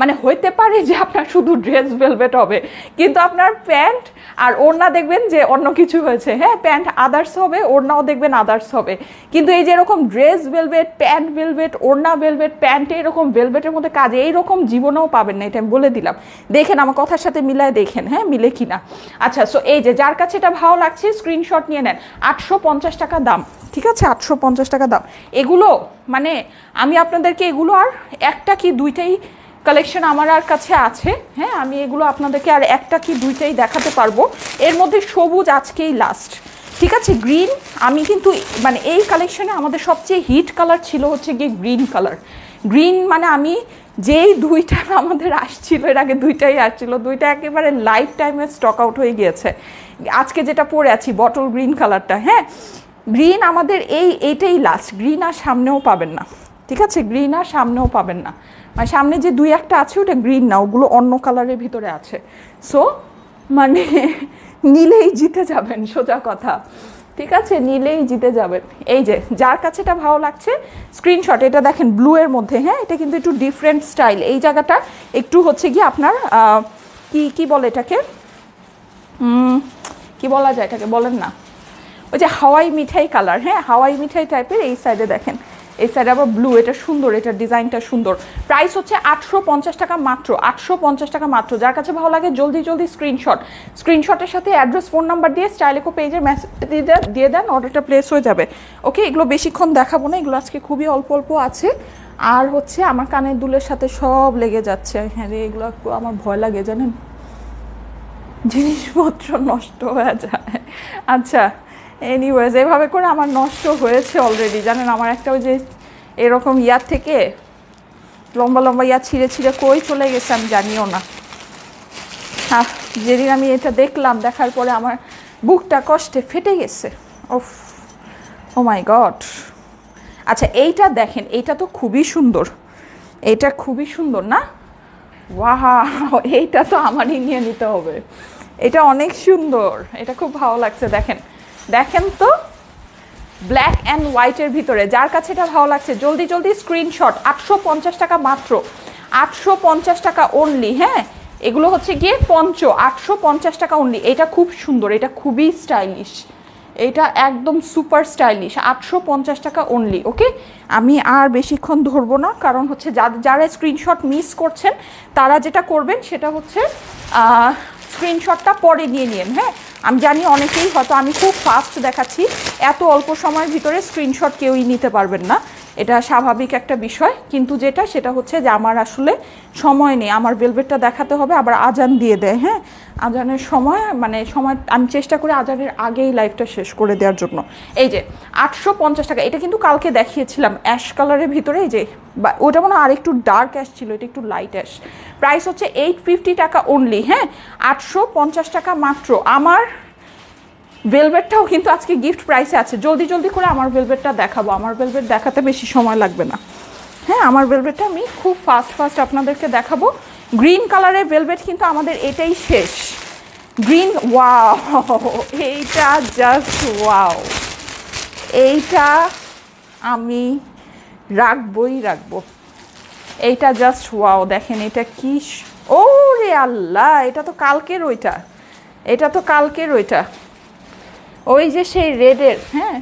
মানে হইতে পারে যে আপনার শুধু ড্রেস ভেলভেট হবে কিন্তু আপনার প্যান্ট আর ওড়না দেখবেন যে অন্য কিছু হয়েছে হ্যাঁ প্যান্ট আদার্স হবে ওড়নাও দেখবেন আদার্স হবে কিন্তু এই যে এরকম ড্রেস ভেলভেট প্যান্ট ভেলভেট ওড়না ভেলভেট প্যান্ট এরকম ভেলভেটের মধ্যে কাজ এইরকম জীবনেও পাবেন না এটা আমি বলে দিলাম দেখেন আমার কথার সাথে মিলায় দেখেন হ্যাঁ মিলে কি না আচ্ছা সো এই যে যার কাছে এটা ভালো লাগছে স্ক্রিনশট নিয়ে নেন আটশো পঞ্চাশ টাকা দাম ঠিক আছে আটশো পঞ্চাশ টাকা দাম এগুলো মানে আমি আপনাদেরকে এগুলো আর একটা কি দুইটাই কালেকশন আমার আর কাছে আছে হ্যাঁ আমি এগুলো আপনাদেরকে আর একটা কি দুইটাই দেখাতে পারবো এর মধ্যে সবুজ আজকেই লাস্ট ঠিক আছে গ্রিন আমি কিন্তু মানে এই কালেকশনে আমাদের সবচেয়ে হিট কালার ছিল হচ্ছে গিয়ে গ্রিন কালার গ্রিন মানে আমি যেই দুইটা আমাদের আসছিল এর আগে দুইটাই আসছিল দুইটা একেবারে লাইফ টাইমে স্টক আউট হয়ে গিয়েছে আজকে যেটা পরে আছি বটল গ্রিন কালারটা হ্যাঁ গ্রিন আমাদের এই এইটাই লাস্ট গ্রিন আর সামনেও পাবেন না ঠিক আছে গ্রিন আর সামনেও পাবেন না মানে সামনে যে দুই একটা আছে ওটা গ্রিন না ওগুলো অন্য কালারের ভিতরে আছে সো মানে নিলেই জিতে যাবেন সোজা কথা ঠিক আছে নিলেই জিতে যাবেন এই যে যার কাছে এটা ভালো লাগছে স্ক্রিনশট এটা দেখেন ব্লু এর মধ্যে হ্যাঁ এটা কিন্তু একটু ডিফারেন্ট স্টাইল এই জায়গাটা একটু হচ্ছে গিয়ে আপনার কি কি বলে এটাকে কি বলা যায় এটাকে বলেন না ওই যে হাওয়াই মিঠাই কালার হ্যাঁ হাওয়াই মিঠাই টাইপের এই সাইডে দেখেন এই সাইড আবার ব্লু এটা সুন্দর এটার ডিজাইনটা সুন্দর প্রাইস হচ্ছে আটশো টাকা মাত্র আটশো টাকা মাত্র যার কাছে ভালো লাগে জলদি জলদি স্ক্রিনশট স্ক্রিনশটের সাথে অ্যাড্রেস ফোন নাম্বার দিয়ে স্টাইলেকো পেজের মেসেজ দিয়ে দেন অর্ডারটা প্লেস হয়ে যাবে ওকে এগুলো বেশিক্ষণ দেখাবো না এগুলো আজকে খুবই অল্প অল্প আছে আর হচ্ছে আমার কানের দুলের সাথে সব লেগে যাচ্ছে হ্যাঁ রে এগুলো আমার ভয় লাগে জানেন জিনিসপত্র নষ্ট হয়ে যায় আচ্ছা এনিওয়েজ এভাবে করে আমার নষ্ট হয়েছে অলরেডি জানেন আমার একটা ওই যে এরকম ইয়ার থেকে লম্বা লম্বা ইয়ার ছিঁড়ে ছিঁড়ে কই চলে গেছে আমি জানিও না হ্যাঁ যেদিন আমি এটা দেখলাম দেখার পরে আমার বুকটা কষ্টে ফেটে গেছে ওফ ও মাই গড আচ্ছা এইটা দেখেন এইটা তো খুবই সুন্দর এটা খুবই সুন্দর না ওয়াহা এইটা তো আমারই নিয়ে নিতে হবে এটা অনেক সুন্দর এটা খুব ভালো লাগছে দেখেন দেখেন তো ব্ল্যাক অ্যান্ড হোয়াইটের ভিতরে যার কাছে এটা ভালো লাগছে জলদি জলদি স্ক্রিনশট আটশো পঞ্চাশ টাকা মাত্র আটশো পঞ্চাশ টাকা অনলি হ্যাঁ এগুলো হচ্ছে গিয়ে পঞ্চ আটশো পঞ্চাশ টাকা অনলি এটা খুব সুন্দর এটা খুবই স্টাইলিশ এটা একদম সুপার স্টাইলিশ আটশো পঞ্চাশ টাকা অনলি ওকে আমি আর বেশিক্ষণ ধরবো না কারণ হচ্ছে যারা স্ক্রিনশট মিস করছেন তারা যেটা করবেন সেটা হচ্ছে স্ক্রিনশটটা পরে নিয়ে নিন হ্যাঁ আমি জানি অনেকেই হয়তো আমি খুব ফাস্ট দেখাচ্ছি এত অল্প সময়ের ভিতরে স্ক্রিনশট কেউই নিতে পারবেন না এটা স্বাভাবিক একটা বিষয় কিন্তু যেটা সেটা হচ্ছে যে আমার আসলে সময় নেই আমার ভেলভেটটা দেখাতে হবে আবার আজান দিয়ে দেয় হ্যাঁ আজানের সময় মানে সময় আমি চেষ্টা করি আজানের আগেই লাইফটা শেষ করে দেওয়ার জন্য এই যে আটশো পঞ্চাশ টাকা এটা কিন্তু কালকে দেখিয়েছিলাম অ্যাশ কালারের ভিতরে এই যে বা ওটা মনে আর আরেকটু ডার্ক অ্যাশ ছিল এটা একটু লাইট অ্যাশ প্রাইস হচ্ছে এইট ফিফটি টাকা অনলি হ্যাঁ আটশো পঞ্চাশ টাকা মাত্র আমার ভেলভেটটাও কিন্তু আজকে গিফট প্রাইসে আছে জলদি জলদি করে আমার ভেলভেটটা দেখাবো আমার ভেলভেট দেখাতে বেশি সময় লাগবে না হ্যাঁ আমার ভেলভেটটা আমি খুব ফাস্ট ফাস্ট আপনাদেরকে দেখাবো গ্রিন কালারের ভেলভেট কিন্তু আমাদের এটাই শেষ গ্রিন ওয়াও এইটা জাস্ট ওয়াও এইটা আমি রাখবই রাখবো এইটা জাস্ট ওয়াও দেখেন এটা কি ও রে আল্লাহ এটা তো কালকের ওইটা এটা তো কালকের ওইটা ওই যে সেই রেডের হ্যাঁ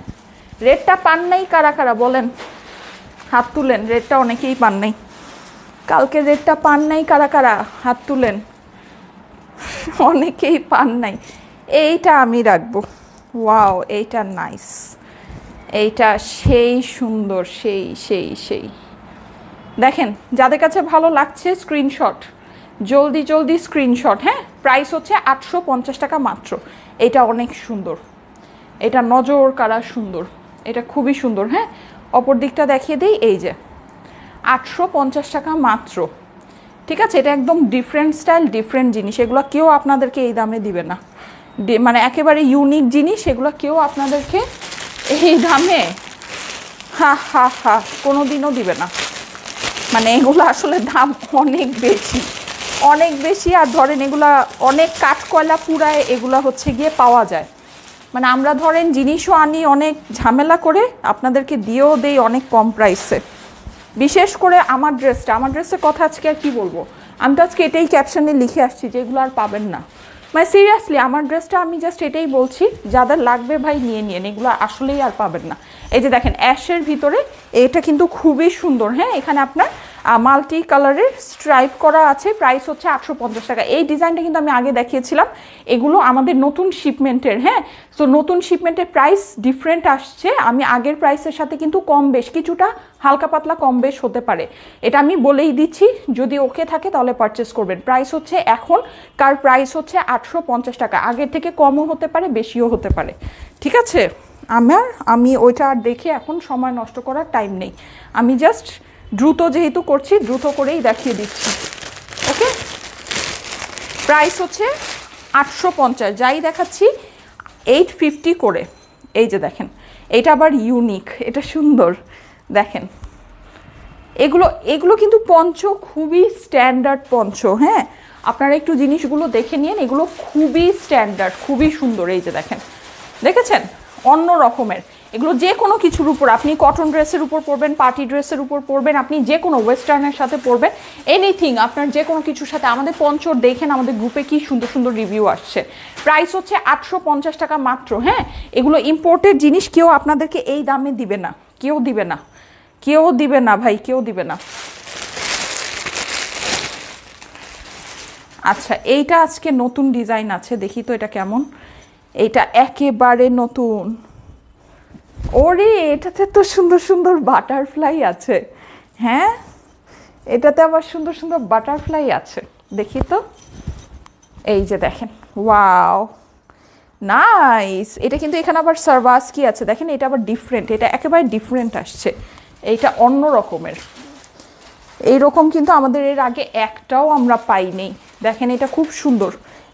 রেডটা পান নাই কারা কারা বলেন হাত তুলেন রেডটা অনেকেই পান নাই কালকে রেডটা পান নাই কারা কারা হাত তুলেন অনেকেই পান নাই এইটা আমি রাখবো ওয়াও এইটা নাইস এইটা সেই সুন্দর সেই সেই সেই দেখেন যাদের কাছে ভালো লাগছে স্ক্রিনশট জলদি জলদি স্ক্রিনশট হ্যাঁ প্রাইস হচ্ছে আটশো টাকা মাত্র এটা অনেক সুন্দর এটা নজর কারা সুন্দর এটা খুবই সুন্দর হ্যাঁ অপর দিকটা দেখিয়ে দিই এই যে আটশো পঞ্চাশ টাকা মাত্র ঠিক আছে এটা একদম ডিফারেন্ট স্টাইল ডিফারেন্ট জিনিস এগুলো কেউ আপনাদেরকে এই দামে দিবে না মানে একেবারে ইউনিক জিনিস এগুলো কেউ আপনাদেরকে এই দামে হা হা হা কোনো দিনও দিবে না মানে এগুলো আসলে দাম অনেক বেশি অনেক বেশি আর ধরেন এগুলা অনেক কাঠ কয়লা পুরায় এগুলা হচ্ছে গিয়ে পাওয়া যায় মানে আমরা ধরেন জিনিসও আনি অনেক ঝামেলা করে আপনাদেরকে দিয়েও দেই অনেক কম প্রাইসে বিশেষ করে আমার ড্রেসটা আমার ড্রেসের কথা আজকে আর কী বলবো আমি তো আজকে এটাই ক্যাপশনে লিখে আসছি যেগুলো আর পাবেন না মানে সিরিয়াসলি আমার ড্রেসটা আমি জাস্ট এটাই বলছি যাদের লাগবে ভাই নিয়ে নিন এগুলো আসলেই আর পাবেন না এই যে দেখেন অ্যাশের ভিতরে এটা কিন্তু খুবই সুন্দর হ্যাঁ এখানে আপনার মাল্টি কালারের স্ট্রাইপ করা আছে প্রাইস হচ্ছে আটশো পঞ্চাশ টাকা এই ডিজাইনটা কিন্তু আমি আগে দেখিয়েছিলাম এগুলো আমাদের নতুন শিপমেন্টের হ্যাঁ সো নতুন শিপমেন্টের প্রাইস ডিফারেন্ট আসছে আমি আগের প্রাইসের সাথে কিন্তু কম বেশ কিছুটা হালকা পাতলা কম বেশ হতে পারে এটা আমি বলেই দিচ্ছি যদি ওকে থাকে তাহলে পারচেস করবেন প্রাইস হচ্ছে এখন কার প্রাইস হচ্ছে আটশো পঞ্চাশ টাকা আগের থেকে কমও হতে পারে বেশিও হতে পারে ঠিক আছে আমার আমি ওইটা আর দেখে এখন সময় নষ্ট করার টাইম নেই আমি জাস্ট দ্রুত যেহেতু করছি দ্রুত করেই দেখিয়ে দিচ্ছি ওকে প্রাইস হচ্ছে আটশো পঞ্চাশ যাই দেখাচ্ছি এইট ফিফটি করে এই যে দেখেন এটা আবার ইউনিক এটা সুন্দর দেখেন এগুলো এগুলো কিন্তু পঞ্চ খুবই স্ট্যান্ডার্ড পঞ্চ হ্যাঁ আপনারা একটু জিনিসগুলো দেখে নিন এগুলো খুবই স্ট্যান্ডার্ড খুবই সুন্দর এই যে দেখেন দেখেছেন অন্য রকমের এগুলো যে কোনো কিছুর উপর আপনি কটন ড্রেসের উপর পরবেন পার্টি ড্রেসের উপর পরবেন আপনি যে কোনো ওয়েস্টার্নের সাথে পরবেন এনিথিং আপনার যে কোনো কিছুর সাথে আমাদের পঞ্চর দেখেন আমাদের গ্রুপে কি সুন্দর সুন্দর রিভিউ আসছে প্রাইস হচ্ছে আটশো পঞ্চাশ টাকা মাত্র হ্যাঁ এগুলো ইম্পোর্টেড জিনিস কেউ আপনাদেরকে এই দামে দিবে না কেউ দিবে না কেউ দিবে না ভাই কেউ দিবে না আচ্ছা এইটা আজকে নতুন ডিজাইন আছে দেখি তো এটা কেমন এইটা একেবারে নতুন ওরে এটাতে তো সুন্দর সুন্দর বাটারফ্লাই আছে হ্যাঁ এটাতে আবার সুন্দর সুন্দর বাটারফ্লাই আছে দেখি তো এই যে দেখেন ওয়াও নাইস এটা কিন্তু এখানে আবার সার্ভাস কি আছে দেখেন এটা আবার ডিফারেন্ট এটা একেবারে ডিফারেন্ট আসছে এইটা অন্য রকমের এইরকম কিন্তু আমাদের এর আগে একটাও আমরা পাইনি দেখেন এটা খুব সুন্দর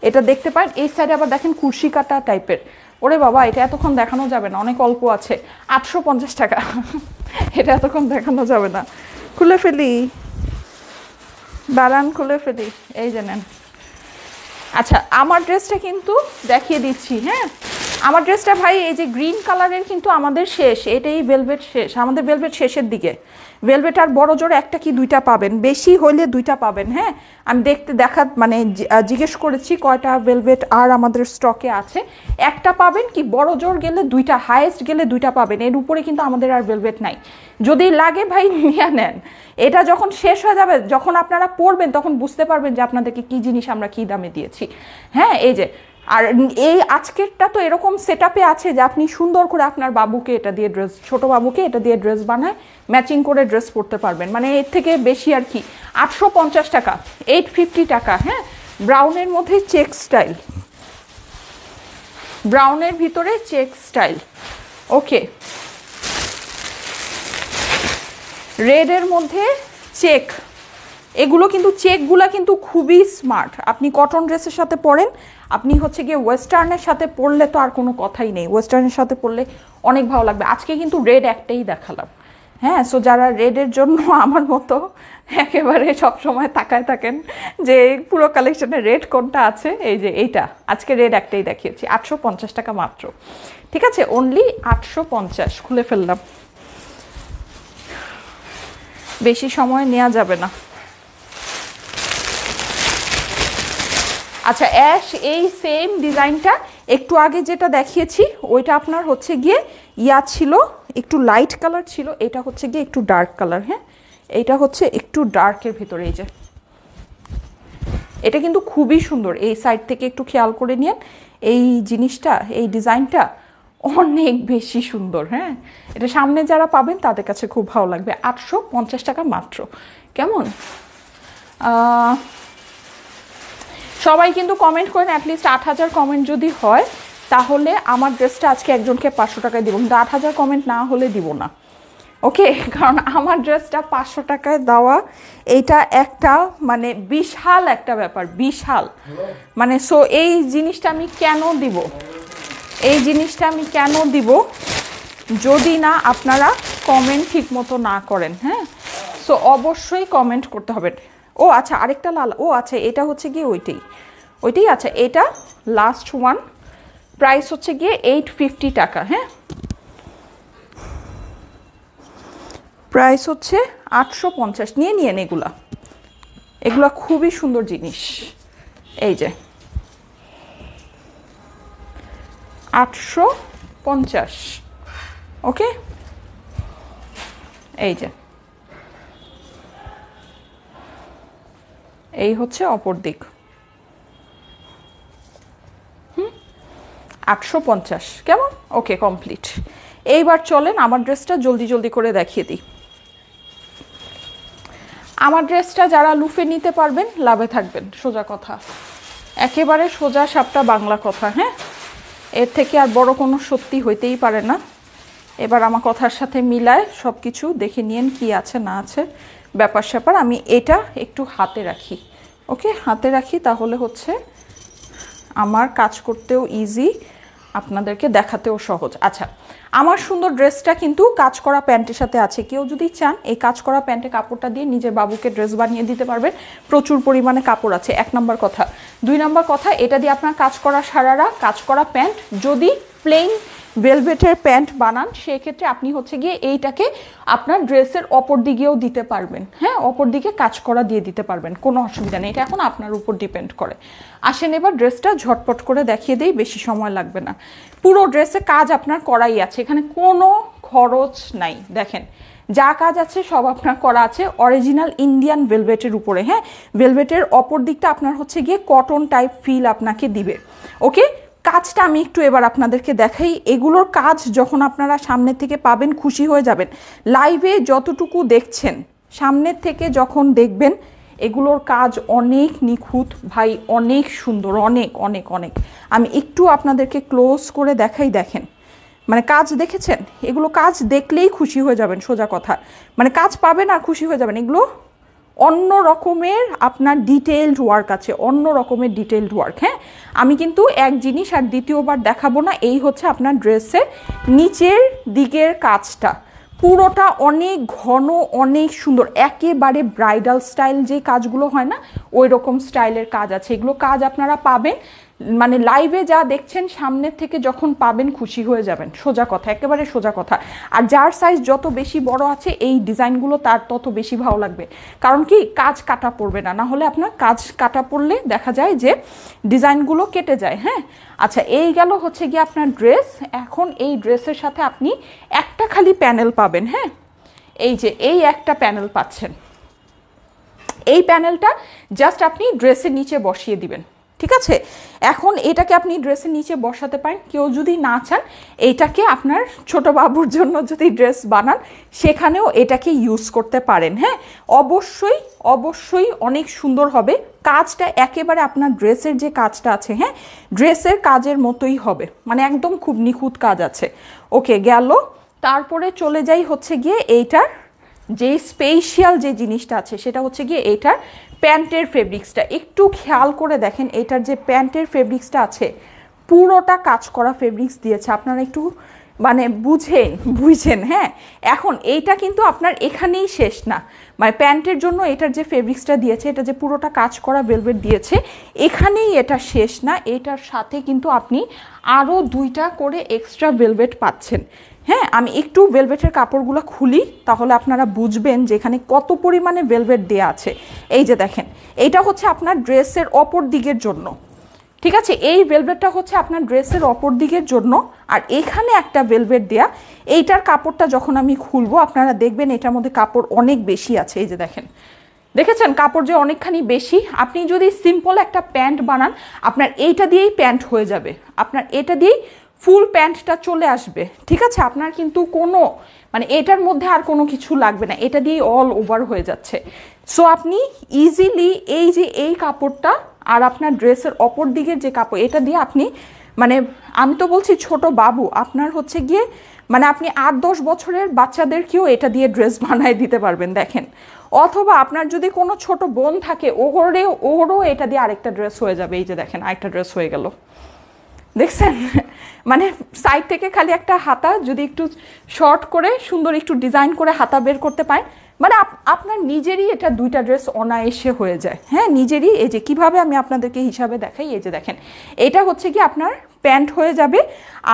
এটা দেখতে পান এই সাইডে আবার দেখেন কুর্শি কাটা টাইপের ওরে বাবা এটা এতক্ষণ দেখানো যাবে না অনেক অল্প আছে আটশো পঞ্চাশ টাকা এটা এতক্ষণ দেখানো যাবে না খুলে ফেলি বারান খুলে ফেলি এই যে নেন আচ্ছা আমার ড্রেসটা কিন্তু দেখিয়ে দিচ্ছি হ্যাঁ আমার ড্রেসটা ভাই এই যে গ্রিন কালারের কিন্তু আমাদের শেষ এটাই ভেলভেট শেষ আমাদের ভেলভেট শেষের দিকে ভেলভেটার বড় জোর একটা কি দুইটা পাবেন বেশি হইলে দুইটা পাবেন হ্যাঁ আমি দেখতে দেখা মানে জিজ্ঞেস করেছি কয়টা ভেলভেট আর আমাদের স্টকে আছে একটা পাবেন কি বড় জোর গেলে দুইটা হায়েস্ট গেলে দুইটা পাবেন এর উপরে কিন্তু আমাদের আর ভেলভেট নাই যদি লাগে ভাই নিয়ে নেন এটা যখন শেষ হয়ে যাবে যখন আপনারা পড়বেন তখন বুঝতে পারবেন যে আপনাদেরকে কি জিনিস আমরা কী দামে দিয়েছি হ্যাঁ এই যে আর এই আজকেরটা তো এরকম সেট আছে যে আপনি সুন্দর করে আপনার বাবুকে এটা দিয়ে ড্রেস ছোট বাবুকে এটা দিয়ে ড্রেস বানায় ম্যাচিং করে ড্রেস পরতে পারবেন মানে এর থেকে বেশি আর কি আটশো পঞ্চাশ টাকা এইট ফিফটি টাকা হ্যাঁ ব্রাউনের মধ্যে চেক স্টাইল ব্রাউনের ভিতরে চেক স্টাইল ওকে রেডের মধ্যে চেক এগুলো কিন্তু চেকগুলো কিন্তু খুবই স্মার্ট আপনি কটন ড্রেসের সাথে পরেন আপনি হচ্ছে গিয়ে ওয়েস্টার্নের সাথে পরলে তো আর কোনো কথাই নেই ওয়েস্টার্নের সাথে পরলে অনেক ভালো লাগবে আজকে কিন্তু রেড একটাই দেখালাম হ্যাঁ সো যারা রেডের জন্য আমার মতো একেবারে সবসময় তাকায় থাকেন যে পুরো কালেকশনে রেড কোনটা আছে এই যে এইটা আজকে রেড একটাই দেখিয়েছি আটশো পঞ্চাশ টাকা মাত্র ঠিক আছে অনলি আটশো পঞ্চাশ খুলে ফেললাম বেশি সময় নেওয়া যাবে না আচ্ছা অ্যাশ এই সেম ডিজাইনটা একটু আগে যেটা দেখিয়েছি ওইটা আপনার হচ্ছে গিয়ে ইয়া ছিল একটু লাইট কালার ছিল এটা হচ্ছে গিয়ে একটু ডার্ক কালার হ্যাঁ এটা হচ্ছে একটু ডার্কের ভিতরে এই যে এটা কিন্তু খুবই সুন্দর এই সাইড থেকে একটু খেয়াল করে নিন এই জিনিসটা এই ডিজাইনটা অনেক বেশি সুন্দর হ্যাঁ এটা সামনে যারা পাবেন তাদের কাছে খুব ভালো লাগবে আটশো পঞ্চাশ টাকা মাত্র কেমন সবাই কিন্তু কমেন্ট করেন অ্যাটলিস্ট আট হাজার কমেন্ট যদি হয় তাহলে আমার ড্রেসটা আজকে একজনকে পাঁচশো টাকায় দিব কিন্তু আট হাজার কমেন্ট না হলে দিব না ওকে কারণ আমার ড্রেসটা পাঁচশো টাকায় দেওয়া এটা একটা মানে বিশাল একটা ব্যাপার বিশাল মানে সো এই জিনিসটা আমি কেন দিব এই জিনিসটা আমি কেন দিব যদি না আপনারা কমেন্ট ঠিক মতো না করেন হ্যাঁ সো অবশ্যই কমেন্ট করতে হবে ও আচ্ছা আরেকটা লাল ও আচ্ছা এটা হচ্ছে গিয়ে ওইটাই ওইটাই আচ্ছা এটা লাস্ট ওয়ান প্রাইস হচ্ছে গিয়ে এইট ফিফটি টাকা হ্যাঁ প্রাইস হচ্ছে আটশো পঞ্চাশ নিয়ে নিয়েন এগুলা এগুলা খুবই সুন্দর জিনিস এই যে আটশো পঞ্চাশ ওকে এই যে এই হচ্ছে অপর দিক আটশো পঞ্চাশ কেমন ওকে কমপ্লিট এইবার চলেন আমার ড্রেসটা জলদি জলদি করে দেখিয়ে দিই আমার ড্রেসটা যারা লুফে নিতে পারবেন লাভে থাকবেন সোজা কথা একেবারে সোজা সাপটা বাংলা কথা হ্যাঁ এর থেকে আর বড় কোনো সত্যি হইতেই পারে না এবার আমার কথার সাথে মিলায় সব কিছু দেখে নিয়েন কি আছে না আছে ব্যাপার স্যাপার আমি এটা একটু হাতে রাখি ওকে হাতে রাখি তাহলে হচ্ছে আমার কাজ করতেও ইজি আপনাদেরকে দেখাতেও সহজ আচ্ছা আমার সুন্দর ড্রেসটা কিন্তু কাজ করা প্যান্টের সাথে আছে কেউ যদি চান এই কাজ করা প্যান্টে কাপড়টা দিয়ে নিজের বাবুকে ড্রেস বানিয়ে দিতে পারবেন প্রচুর পরিমাণে কাপড় আছে এক নম্বর কথা দুই নম্বর কথা এটা দিয়ে আপনার কাজ করা সারারা কাজ করা প্যান্ট যদি প্লেন ভেলভেটের প্যান্ট বানান সেক্ষেত্রে আপনি হচ্ছে গিয়ে এইটাকে আপনার ড্রেসের অপর দিকেও দিতে পারবেন হ্যাঁ অপর দিকে কাজ করা দিয়ে দিতে পারবেন কোনো অসুবিধা নেই এটা এখন আপনার উপর ডিপেন্ড করে আসেন এবার ড্রেসটা ঝটপট করে দেখিয়ে দেই বেশি সময় লাগবে না পুরো ড্রেসে কাজ আপনার করাই আছে এখানে কোনো খরচ নাই দেখেন যা কাজ আছে সব আপনার করা আছে অরিজিনাল ইন্ডিয়ান ভেলভেটের উপরে হ্যাঁ ভেলভেটের অপর দিকটা আপনার হচ্ছে গিয়ে কটন টাইপ ফিল আপনাকে দিবে ওকে কাজটা আমি একটু এবার আপনাদেরকে দেখাই এগুলোর কাজ যখন আপনারা সামনের থেকে পাবেন খুশি হয়ে যাবেন লাইভে যতটুকু দেখছেন সামনের থেকে যখন দেখবেন এগুলোর কাজ অনেক নিখুঁত ভাই অনেক সুন্দর অনেক অনেক অনেক আমি একটু আপনাদেরকে ক্লোজ করে দেখাই দেখেন মানে কাজ দেখেছেন এগুলো কাজ দেখলেই খুশি হয়ে যাবেন সোজা কথা মানে কাজ পাবেন আর খুশি হয়ে যাবেন এগুলো অন্য রকমের আপনার ডিটেলড ওয়ার্ক আছে অন্য রকমের ডিটেলড ওয়ার্ক হ্যাঁ আমি কিন্তু এক জিনিস আর দ্বিতীয়বার দেখাবো না এই হচ্ছে আপনার ড্রেসের নিচের দিকের কাজটা পুরোটা অনেক ঘন অনেক সুন্দর একেবারে ব্রাইডাল স্টাইল যে কাজগুলো হয় না ওই রকম স্টাইলের কাজ আছে এগুলো কাজ আপনারা পাবেন মানে লাইভে যা দেখছেন সামনের থেকে যখন পাবেন খুশি হয়ে যাবেন সোজা কথা একেবারে সোজা কথা আর যার সাইজ যত বেশি বড় আছে এই ডিজাইনগুলো তার তত বেশি ভালো লাগবে কারণ কি কাজ কাটা পড়বে না না হলে আপনার কাজ কাটা পড়লে দেখা যায় যে ডিজাইনগুলো কেটে যায় হ্যাঁ আচ্ছা এই গেল হচ্ছে গিয়ে আপনার ড্রেস এখন এই ড্রেসের সাথে আপনি একটা খালি প্যানেল পাবেন হ্যাঁ এই যে এই একটা প্যানেল পাচ্ছেন এই প্যানেলটা জাস্ট আপনি ড্রেসের নিচে বসিয়ে দিবেন ঠিক আছে এখন এটাকে আপনি ড্রেসের নিচে বসাতে পারেন কেউ যদি না চান এটাকে আপনার ছোট বাবুর জন্য যদি ড্রেস বানান সেখানেও এটাকে ইউজ করতে পারেন হ্যাঁ অবশ্যই অবশ্যই অনেক সুন্দর হবে কাজটা একেবারে আপনার ড্রেসের যে কাজটা আছে হ্যাঁ ড্রেসের কাজের মতোই হবে মানে একদম খুব নিখুঁত কাজ আছে ওকে গেল তারপরে চলে যাই হচ্ছে গিয়ে এইটার যে স্পেশিয়াল যে জিনিসটা আছে সেটা হচ্ছে গিয়ে এইটার প্যান্টের ফেব্রিক্সটা একটু খেয়াল করে দেখেন এটার যে প্যান্টের ফেব্রিক্সটা আছে পুরোটা কাজ করা ফেব্রিক্স দিয়েছে আপনারা একটু মানে বুঝে বুঝেন হ্যাঁ এখন এইটা কিন্তু আপনার এখানেই শেষ না মানে প্যান্টের জন্য এটার যে ফেব্রিক্সটা দিয়েছে এটা যে পুরোটা কাজ করা ভেলভেট দিয়েছে এখানেই এটা শেষ না এটার সাথে কিন্তু আপনি আরও দুইটা করে এক্সট্রা ভেলভেট পাচ্ছেন হ্যাঁ আমি একটু ভেলভেটের কাপড়গুলো খুলি তাহলে আপনারা বুঝবেন যে এখানে কত পরিমাণে ভেলভেট দেয়া আছে এই যে দেখেন এইটা হচ্ছে আপনার ড্রেসের অপর দিকের জন্য ঠিক আছে এই ভেলভেটটা হচ্ছে আপনার ড্রেসের অপর দিকের জন্য আর এখানে একটা ভেলভেট দেয়া এইটার কাপড়টা যখন আমি খুলবো আপনারা দেখবেন এটার মধ্যে কাপড় অনেক বেশি আছে এই যে দেখেন দেখেছেন কাপড় যে অনেকখানি বেশি আপনি যদি সিম্পল একটা প্যান্ট বানান আপনার এইটা দিয়েই প্যান্ট হয়ে যাবে আপনার এটা দিয়েই ফুল প্যান্টটা চলে আসবে ঠিক আছে আপনার কিন্তু কোনো মানে এটার মধ্যে আর কোনো কিছু লাগবে না এটা দিয়ে অল ওভার হয়ে যাচ্ছে সো আপনি ইজিলি এই যে এই কাপড়টা আর আপনার ড্রেসের অপর দিকের যে কাপড় এটা দিয়ে আপনি মানে আমি তো বলছি ছোট বাবু আপনার হচ্ছে গিয়ে মানে আপনি আট দশ বছরের বাচ্চাদেরকেও এটা দিয়ে ড্রেস বানায় দিতে পারবেন দেখেন অথবা আপনার যদি কোনো ছোট বোন থাকে ওরে ওরও এটা দিয়ে আরেকটা ড্রেস হয়ে যাবে এই যে দেখেন আরেকটা ড্রেস হয়ে গেল দেখছেন মানে সাইড থেকে খালি একটা হাতা যদি একটু শর্ট করে সুন্দর একটু ডিজাইন করে হাতা বের করতে পারেন মানে আপনার নিজেরই এটা দুইটা ড্রেস অনায়াসে হয়ে যায় হ্যাঁ নিজেরই এই যে কিভাবে আমি আপনাদেরকে হিসাবে দেখাই এই যে দেখেন এটা হচ্ছে কি আপনার প্যান্ট হয়ে যাবে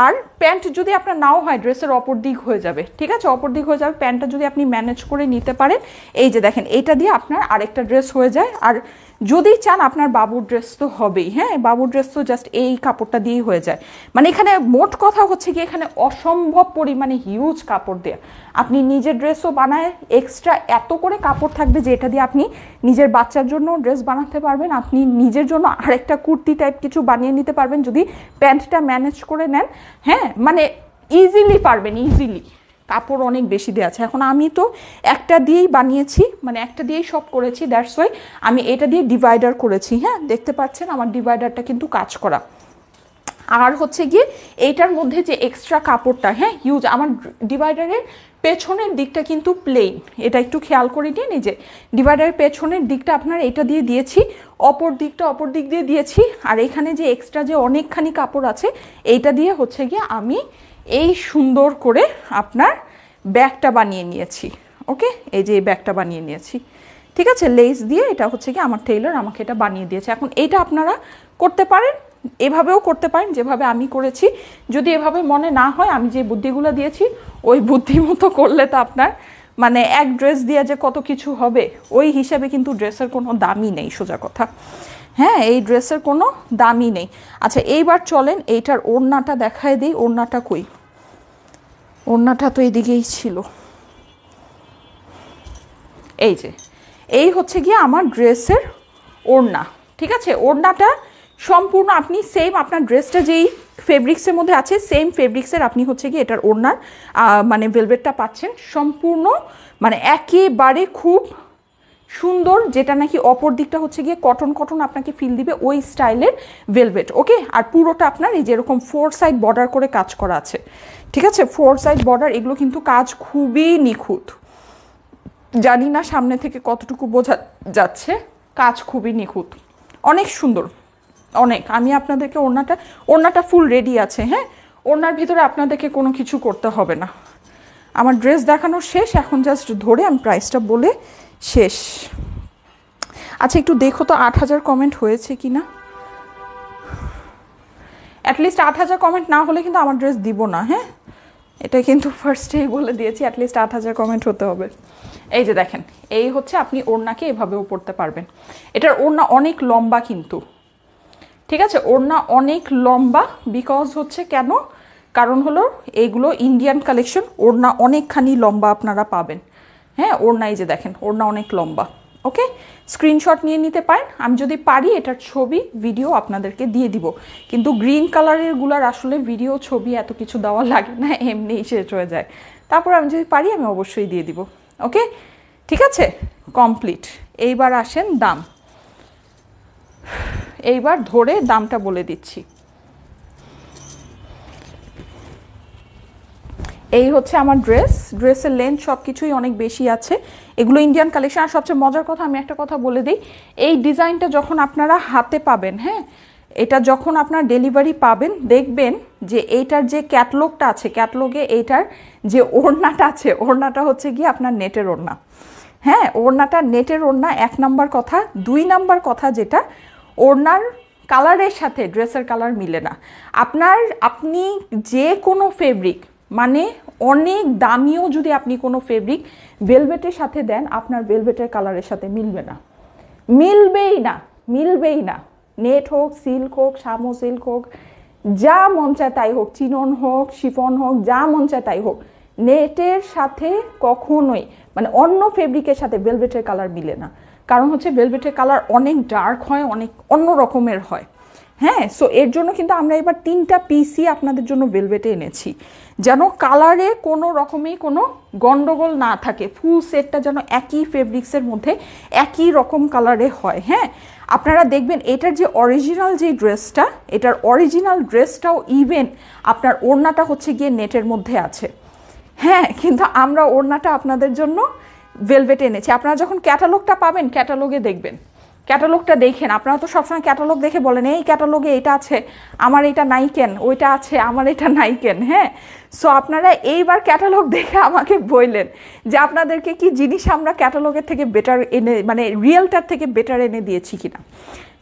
আর প্যান্ট যদি আপনার নাও হয় ড্রেসের অপর দিক হয়ে যাবে ঠিক আছে অপর দিক হয়ে যাবে প্যান্টটা যদি আপনি ম্যানেজ করে নিতে পারেন এই যে দেখেন এইটা দিয়ে আপনার আরেকটা ড্রেস হয়ে যায় আর যদি চান আপনার বাবুর ড্রেস তো হবেই হ্যাঁ বাবুর ড্রেস তো জাস্ট এই কাপড়টা দিয়েই হয়ে যায় মানে এখানে মোট কথা হচ্ছে কি এখানে অসম্ভব পরিমাণে হিউজ কাপড় দেয়া আপনি নিজের ড্রেসও বানায় এক্সট্রা এত করে কাপড় থাকবে যে এটা দিয়ে আপনি নিজের বাচ্চার জন্য ড্রেস বানাতে পারবেন আপনি নিজের জন্য আরেকটা কুর্তি টাইপ কিছু বানিয়ে নিতে পারবেন যদি প্যান্টটা ম্যানেজ করে নেন হ্যাঁ মানে ইজিলি পারবেন ইজিলি কাপড় অনেক বেশি দেওয়া আছে এখন আমি তো একটা দিয়েই বানিয়েছি মানে একটা দিয়েই সব করেছি দ্যাটস ওয়াই আমি এটা দিয়ে ডিভাইডার করেছি হ্যাঁ দেখতে পাচ্ছেন আমার ডিভাইডারটা কিন্তু কাজ করা আর হচ্ছে গিয়ে এইটার মধ্যে যে এক্সট্রা কাপড়টা হ্যাঁ ইউজ আমার ডিভাইডারের পেছনের দিকটা কিন্তু প্লেন এটা একটু খেয়াল করে নিয়ে নিজে ডিভাইডারের পেছনের দিকটা আপনার এটা দিয়ে দিয়েছি অপর দিকটা অপর দিক দিয়ে দিয়েছি আর এখানে যে এক্সট্রা যে অনেকখানি কাপড় আছে এইটা দিয়ে হচ্ছে গিয়ে আমি এই সুন্দর করে আপনার ব্যাগটা বানিয়ে নিয়েছি ওকে এই যে এই ব্যাগটা বানিয়ে নিয়েছি ঠিক আছে লেস দিয়ে এটা হচ্ছে কি আমার টেইলার আমাকে এটা বানিয়ে দিয়েছে এখন এইটা আপনারা করতে পারেন এভাবেও করতে পারেন যেভাবে আমি করেছি যদি এভাবে মনে না হয় আমি যে বুদ্ধিগুলো দিয়েছি ওই বুদ্ধি মতো করলে তো আপনার মানে এক ড্রেস দিয়ে যে কত কিছু হবে ওই হিসাবে কিন্তু ড্রেসের কোনো দামই নেই সোজা কথা হ্যাঁ এই ড্রেসের কোনো দামই নেই আচ্ছা এইবার চলেন এইটার ওড়নাটা দেখায় দিই ওড়নাটা কই ওড়নাটা তো এদিকেই ছিল এই যে এই হচ্ছে গিয়ে আমার ড্রেসের ওড়না ঠিক আছে ওড়নাটা সম্পূর্ণ আপনি সেম আপনার ড্রেসটা যেই ফেব্রিক্সের মধ্যে আছে সেম ফেব্রিক্সের আপনি হচ্ছে গিয়ে এটার ওড়নার মানে ভেলভেটটা পাচ্ছেন সম্পূর্ণ মানে একেবারে খুব সুন্দর যেটা নাকি অপর দিকটা হচ্ছে গিয়ে কটন কটন আপনাকে ফিল দিবে ওই স্টাইলের ভেলভেট ওকে আর পুরোটা আপনার এই যেরকম ফোর সাইড বর্ডার করে কাজ করা আছে ঠিক আছে ফোর সাইড বর্ডার এগুলো কিন্তু কাজ খুবই নিখুঁত জানি না সামনে থেকে কতটুকু বোঝা যাচ্ছে কাজ খুবই নিখুঁত অনেক সুন্দর অনেক আমি আপনাদেরকে ওড়নাটা ওড়নাটা ফুল রেডি আছে হ্যাঁ ওড়নার ভিতরে আপনাদেরকে কোনো কিছু করতে হবে না আমার ড্রেস দেখানো শেষ এখন জাস্ট ধরে আমি প্রাইসটা বলে শেষ আচ্ছা একটু দেখো তো আট হাজার কমেন্ট হয়েছে কি না অ্যাটলিস্ট আট হাজার কমেন্ট না হলে কিন্তু আমার ড্রেস দিব না হ্যাঁ এটা কিন্তু ফার্স্টেই বলে দিয়েছি অ্যাটলিস্ট আট হাজার কমেন্ট হতে হবে এই যে দেখেন এই হচ্ছে আপনি ওড়নাকে এভাবেও পড়তে পারবেন এটার ওড়না অনেক লম্বা কিন্তু ঠিক আছে ওড়না অনেক লম্বা বিকজ হচ্ছে কেন কারণ হলো এইগুলো ইন্ডিয়ান কালেকশন ওড়না অনেকখানি লম্বা আপনারা পাবেন হ্যাঁ ওড়নাই যে দেখেন ওড়না অনেক লম্বা ওকে স্ক্রিনশট নিয়ে নিতে পারেন আমি যদি পারি এটার ছবি ভিডিও আপনাদেরকে দিয়ে দিব কিন্তু গ্রিন কালারের গুলার আসলে ভিডিও ছবি এত কিছু দেওয়া লাগে না এমনিই শেষ হয়ে যায় তারপর আমি যদি পারি আমি অবশ্যই দিয়ে দিব ওকে ঠিক আছে কমপ্লিট এইবার আসেন দাম এইবার ধরে দামটা বলে দিচ্ছি এই হচ্ছে আমার ড্রেস ড্রেসের লেন্থ সব কিছুই অনেক বেশি আছে এগুলো ইন্ডিয়ান কালেকশন আর সবচেয়ে মজার কথা আমি একটা কথা বলে দিই এই ডিজাইনটা যখন আপনারা হাতে পাবেন হ্যাঁ এটা যখন আপনার ডেলিভারি পাবেন দেখবেন যে এইটার যে ক্যাটলগটা আছে ক্যাটলগে এইটার যে ওড়নাটা আছে ওড়নাটা হচ্ছে গিয়ে আপনার নেটের ওড়না হ্যাঁ ওড়নাটা নেটের ওড়না এক নাম্বার কথা দুই নাম্বার কথা যেটা ওড়নার কালারের সাথে ড্রেসের কালার মিলে না আপনার আপনি যে কোনো ফেব্রিক মানে অনেক দামিও যদি আপনি কোনো ফেব্রিক ভেলভেটের সাথে দেন আপনার ভেলভেটের কালারের সাথে মিলবে না মিলবেই না মিলবেই না নেট হোক সিল্ক হোক সামো সিল্ক হোক যা মন চায় তাই হোক চিনন হোক শিফন হোক যা মন চায় তাই হোক নেটের সাথে কখনোই মানে অন্য ফেব্রিকের সাথে ভেলভেটের কালার মিলে না কারণ হচ্ছে ভেলভেটের কালার অনেক ডার্ক হয় অনেক অন্য রকমের হয় হ্যাঁ সো এর জন্য কিন্তু আমরা এবার তিনটা পিসই আপনাদের জন্য ভেলভেটে এনেছি যেন কালারে কোনো রকমেই কোনো গন্ডগোল না থাকে ফুল সেটটা যেন একই ফেব্রিক্সের মধ্যে একই রকম কালারে হয় হ্যাঁ আপনারা দেখবেন এটার যে অরিজিনাল যে ড্রেসটা এটার অরিজিনাল ড্রেসটাও ইভেন আপনার ওড়নাটা হচ্ছে গিয়ে নেটের মধ্যে আছে হ্যাঁ কিন্তু আমরা ওড়নাটা আপনাদের জন্য ভেলভেট এনেছি আপনারা যখন ক্যাটালগটা পাবেন ক্যাটালগে দেখবেন ক্যাটালগটা দেখেন আপনারা তো সবসময় ক্যাটালগ দেখে বলেন এই ক্যাটালগে এটা আছে আমার এটা নাই কেন ওইটা আছে আমার এটা নাই কেন হ্যাঁ সো আপনারা এইবার ক্যাটালগ দেখে আমাকে বললেন যে আপনাদেরকে কি জিনিস আমরা ক্যাটালগের থেকে বেটার এনে মানে রিয়েলটার থেকে বেটার এনে দিয়েছি কিনা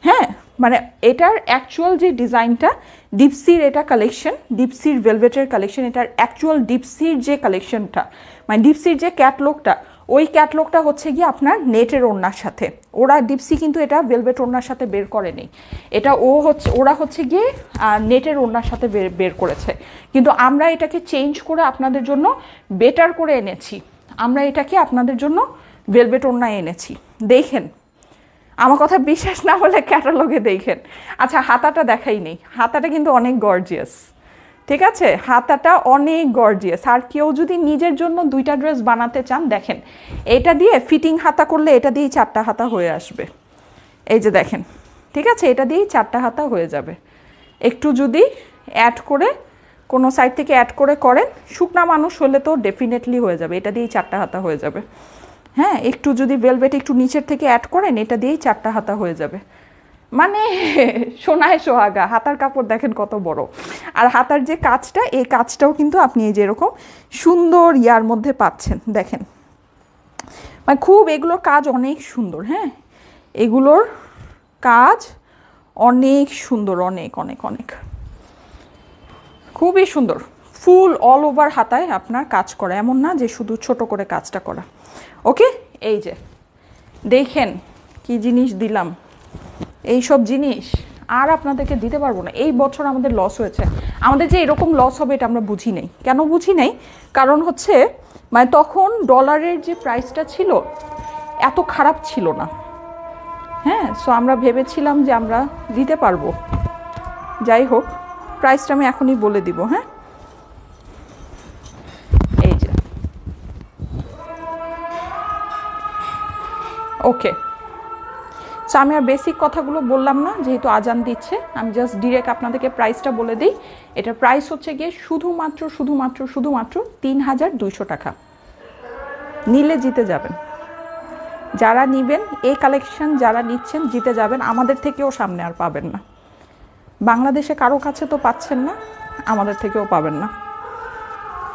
হ্যাঁ মানে এটার অ্যাকচুয়াল যে ডিজাইনটা ডিপসির এটা কালেকশন ডিপসির ভেলভেটের কালেকশন এটার অ্যাকচুয়াল ডিপসির যে কালেকশনটা মানে ডিপসির যে ক্যাটলগটা ওই ক্যাটলগটা হচ্ছে গিয়ে আপনার নেটের ওড়নার সাথে ওরা ডিপসি কিন্তু এটা ভেলভেট ওড়নার সাথে বের করেনি এটা ও হচ্ছে ওরা হচ্ছে গিয়ে নেটের ওড়নার সাথে বের করেছে কিন্তু আমরা এটাকে চেঞ্জ করে আপনাদের জন্য বেটার করে এনেছি আমরা এটাকে আপনাদের জন্য ভেলভেট ওড়নায় এনেছি দেখেন আমার কথা বিশ্বাস না হলে ক্যাটালগে দেখেন আচ্ছা হাতাটা দেখাই নেই হাতাটা কিন্তু অনেক গর্জিয়াস ঠিক আছে হাতাটা অনেক গর্জিয়াস আর কেউ যদি নিজের জন্য দুইটা ড্রেস বানাতে চান দেখেন এটা দিয়ে ফিটিং হাতা করলে এটা দিয়েই চারটা হাতা হয়ে আসবে এই যে দেখেন ঠিক আছে এটা দিয়েই চারটা হাতা হয়ে যাবে একটু যদি অ্যাড করে কোনো সাইড থেকে অ্যাড করে করেন শুকনা মানুষ হলে তো ডেফিনেটলি হয়ে যাবে এটা দিয়েই চারটা হাতা হয়ে যাবে হ্যাঁ একটু যদি ভেলভেট একটু নিচের থেকে অ্যাড করেন এটা দিয়েই চারটা হাতা হয়ে যাবে মানে সোনায় সোহাগা হাতার কাপড় দেখেন কত বড় আর হাতার যে কাজটা এই কাজটাও কিন্তু আপনি এই যেরকম সুন্দর ইয়ার মধ্যে পাচ্ছেন দেখেন মানে খুব এগুলোর কাজ অনেক সুন্দর হ্যাঁ এগুলোর কাজ অনেক সুন্দর অনেক অনেক অনেক খুবই সুন্দর ফুল অল ওভার হাতায় আপনার কাজ করা এমন না যে শুধু ছোট করে কাজটা করা ওকে এই যে দেখেন কি জিনিস দিলাম এই সব জিনিস আর আপনাদেরকে দিতে পারবো না এই বছর আমাদের লস হয়েছে আমাদের যে এরকম লস হবে এটা আমরা বুঝি নাই কেন বুঝি নাই কারণ হচ্ছে মানে তখন ডলারের যে প্রাইসটা ছিল এত খারাপ ছিল না হ্যাঁ সো আমরা ভেবেছিলাম যে আমরা দিতে পারবো যাই হোক প্রাইসটা আমি এখনই বলে দিব হ্যাঁ এই যে ওকে সো আমি আর বেসিক কথাগুলো বললাম না যেহেতু আজান দিচ্ছে আমি জাস্ট ডিরেক্ট আপনাদেরকে প্রাইসটা বলে দিই এটার প্রাইস হচ্ছে গিয়ে শুধুমাত্র শুধুমাত্র শুধুমাত্র তিন হাজার দুইশো টাকা নিলে জিতে যাবেন যারা নিবেন এই কালেকশন যারা নিচ্ছেন জিতে যাবেন আমাদের থেকেও সামনে আর পাবেন না বাংলাদেশে কারো কাছে তো পাচ্ছেন না আমাদের থেকেও পাবেন না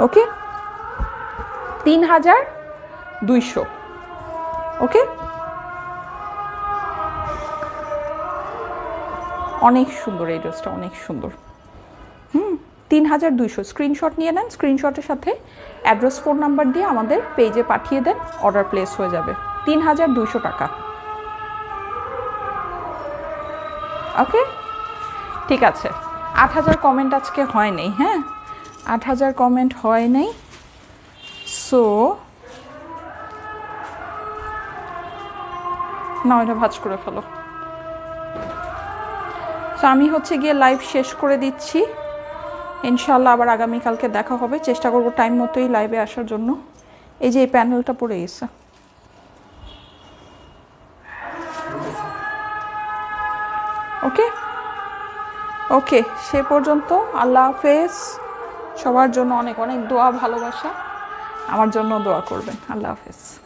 ওকে তিন হাজার দুইশো ওকে অনেক সুন্দর এই ড্রেসটা অনেক সুন্দর হুম তিন হাজার দুইশো স্ক্রিনশট নিয়ে নেন স্ক্রিনশটের সাথে অ্যাড্রেস ফোন নাম্বার দিয়ে আমাদের পেজে পাঠিয়ে দেন অর্ডার প্লেস হয়ে যাবে তিন হাজার দুইশো টাকা ওকে ঠিক আছে আট হাজার কমেন্ট আজকে হয় নেই হ্যাঁ আট হাজার কমেন্ট হয় নেই সো না এটা ভাজ করে ফেলো আমি হচ্ছে গিয়ে লাইভ শেষ করে দিচ্ছি ইনশাল্লাহ আবার আগামীকালকে দেখা হবে চেষ্টা করবো টাইম মতোই লাইভে আসার জন্য এই যে এই প্যানেলটা পড়ে গেছে ওকে ওকে সে পর্যন্ত আল্লাহ হাফেজ সবার জন্য অনেক অনেক দোয়া ভালোবাসা আমার জন্য দোয়া করবেন আল্লাহ হাফেজ